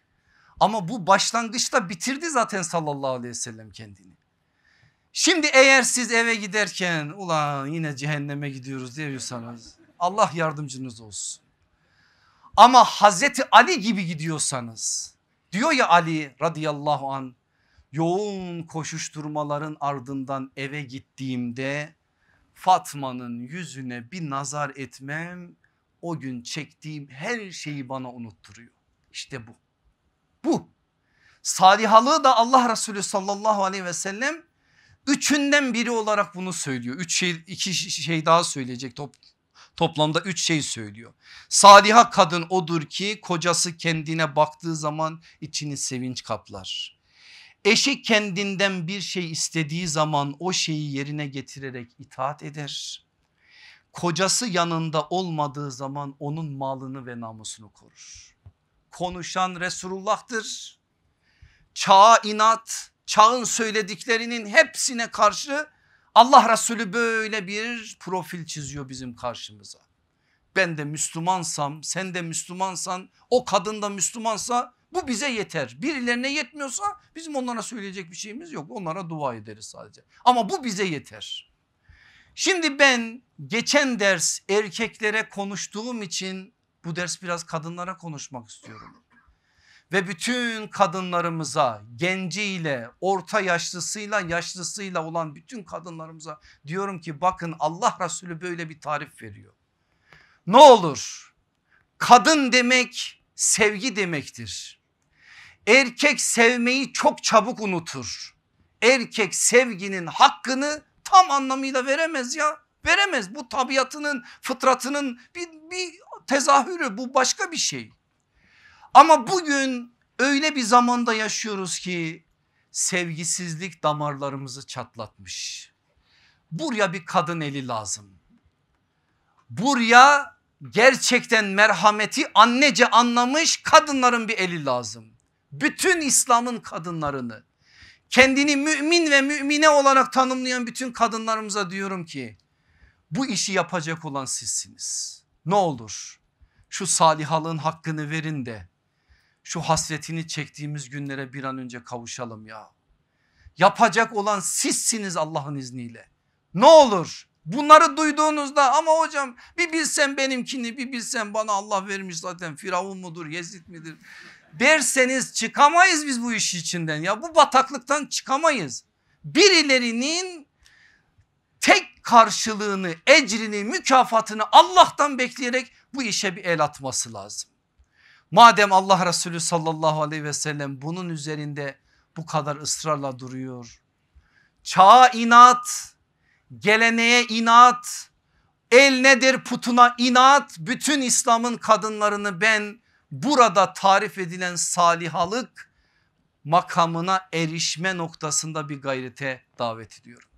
Ama bu başlangıçta bitirdi zaten sallallahu aleyhi ve sellem kendini. Şimdi eğer siz eve giderken ulan yine cehenneme gidiyoruz diyorsanız Allah yardımcınız olsun. Ama Hazreti Ali gibi gidiyorsanız diyor ya Ali radıyallahu an yoğun koşuşturmaların ardından eve gittiğimde Fatma'nın yüzüne bir nazar etmem o gün çektiğim her şeyi bana unutturuyor. İşte bu. Bu. Salihalığı da Allah Resulü sallallahu aleyhi ve sellem üçünden biri olarak bunu söylüyor. Üç şey, iki şey daha söyleyecek top, toplamda üç şey söylüyor. Saliha kadın odur ki kocası kendine baktığı zaman içini sevinç kaplar. Eşi kendinden bir şey istediği zaman o şeyi yerine getirerek itaat eder kocası yanında olmadığı zaman onun malını ve namusunu korur. Konuşan Resulullah'tır. Çağa inat, çağın söylediklerinin hepsine karşı Allah Resulü böyle bir profil çiziyor bizim karşımıza. Ben de Müslümansam, sen de Müslümansan, o kadın da Müslümansa bu bize yeter. Birilerine yetmiyorsa bizim onlara söyleyecek bir şeyimiz yok. Onlara dua ederiz sadece. Ama bu bize yeter. Şimdi ben geçen ders erkeklere konuştuğum için bu ders biraz kadınlara konuşmak istiyorum. Ve bütün kadınlarımıza genciyle orta yaşlısıyla yaşlısıyla olan bütün kadınlarımıza diyorum ki bakın Allah Resulü böyle bir tarif veriyor. Ne olur kadın demek sevgi demektir. Erkek sevmeyi çok çabuk unutur. Erkek sevginin hakkını tam anlamıyla veremez ya. Veremez bu tabiatının fıtratının bir, bir tezahürü bu başka bir şey. Ama bugün öyle bir zamanda yaşıyoruz ki sevgisizlik damarlarımızı çatlatmış. Buraya bir kadın eli lazım. Buraya gerçekten merhameti annece anlamış kadınların bir eli lazım. Bütün İslam'ın kadınlarını kendini mümin ve mümine olarak tanımlayan bütün kadınlarımıza diyorum ki bu işi yapacak olan sizsiniz. Ne olur şu salihalığın hakkını verin de şu hasretini çektiğimiz günlere bir an önce kavuşalım ya. Yapacak olan sizsiniz Allah'ın izniyle. Ne olur bunları duyduğunuzda ama hocam bir bilsen benimkini bir bilsen bana Allah vermiş zaten Firavun mudur Yezid midir derseniz çıkamayız biz bu iş içinden. Ya bu bataklıktan çıkamayız. Birilerinin tek karşılığını, ecrini, mükafatını Allah'tan bekleyerek bu işe bir el atması lazım. Madem Allah Resulü sallallahu aleyhi ve sellem bunun üzerinde bu kadar ısrarla duruyor. Çağa inat, geleneğe inat, el nedir putuna inat bütün İslam'ın kadınlarını ben burada tarif edilen salihalık makamına erişme noktasında bir gayrete davet ediyorum.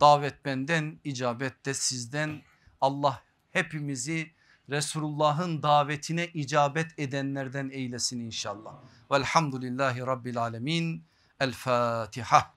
Davet benden, icabet de sizden. Allah hepimizi Resulullah'ın davetine icabet edenlerden eylesin inşallah. Velhamdülillahi Rabbil Alemin. El Fatiha.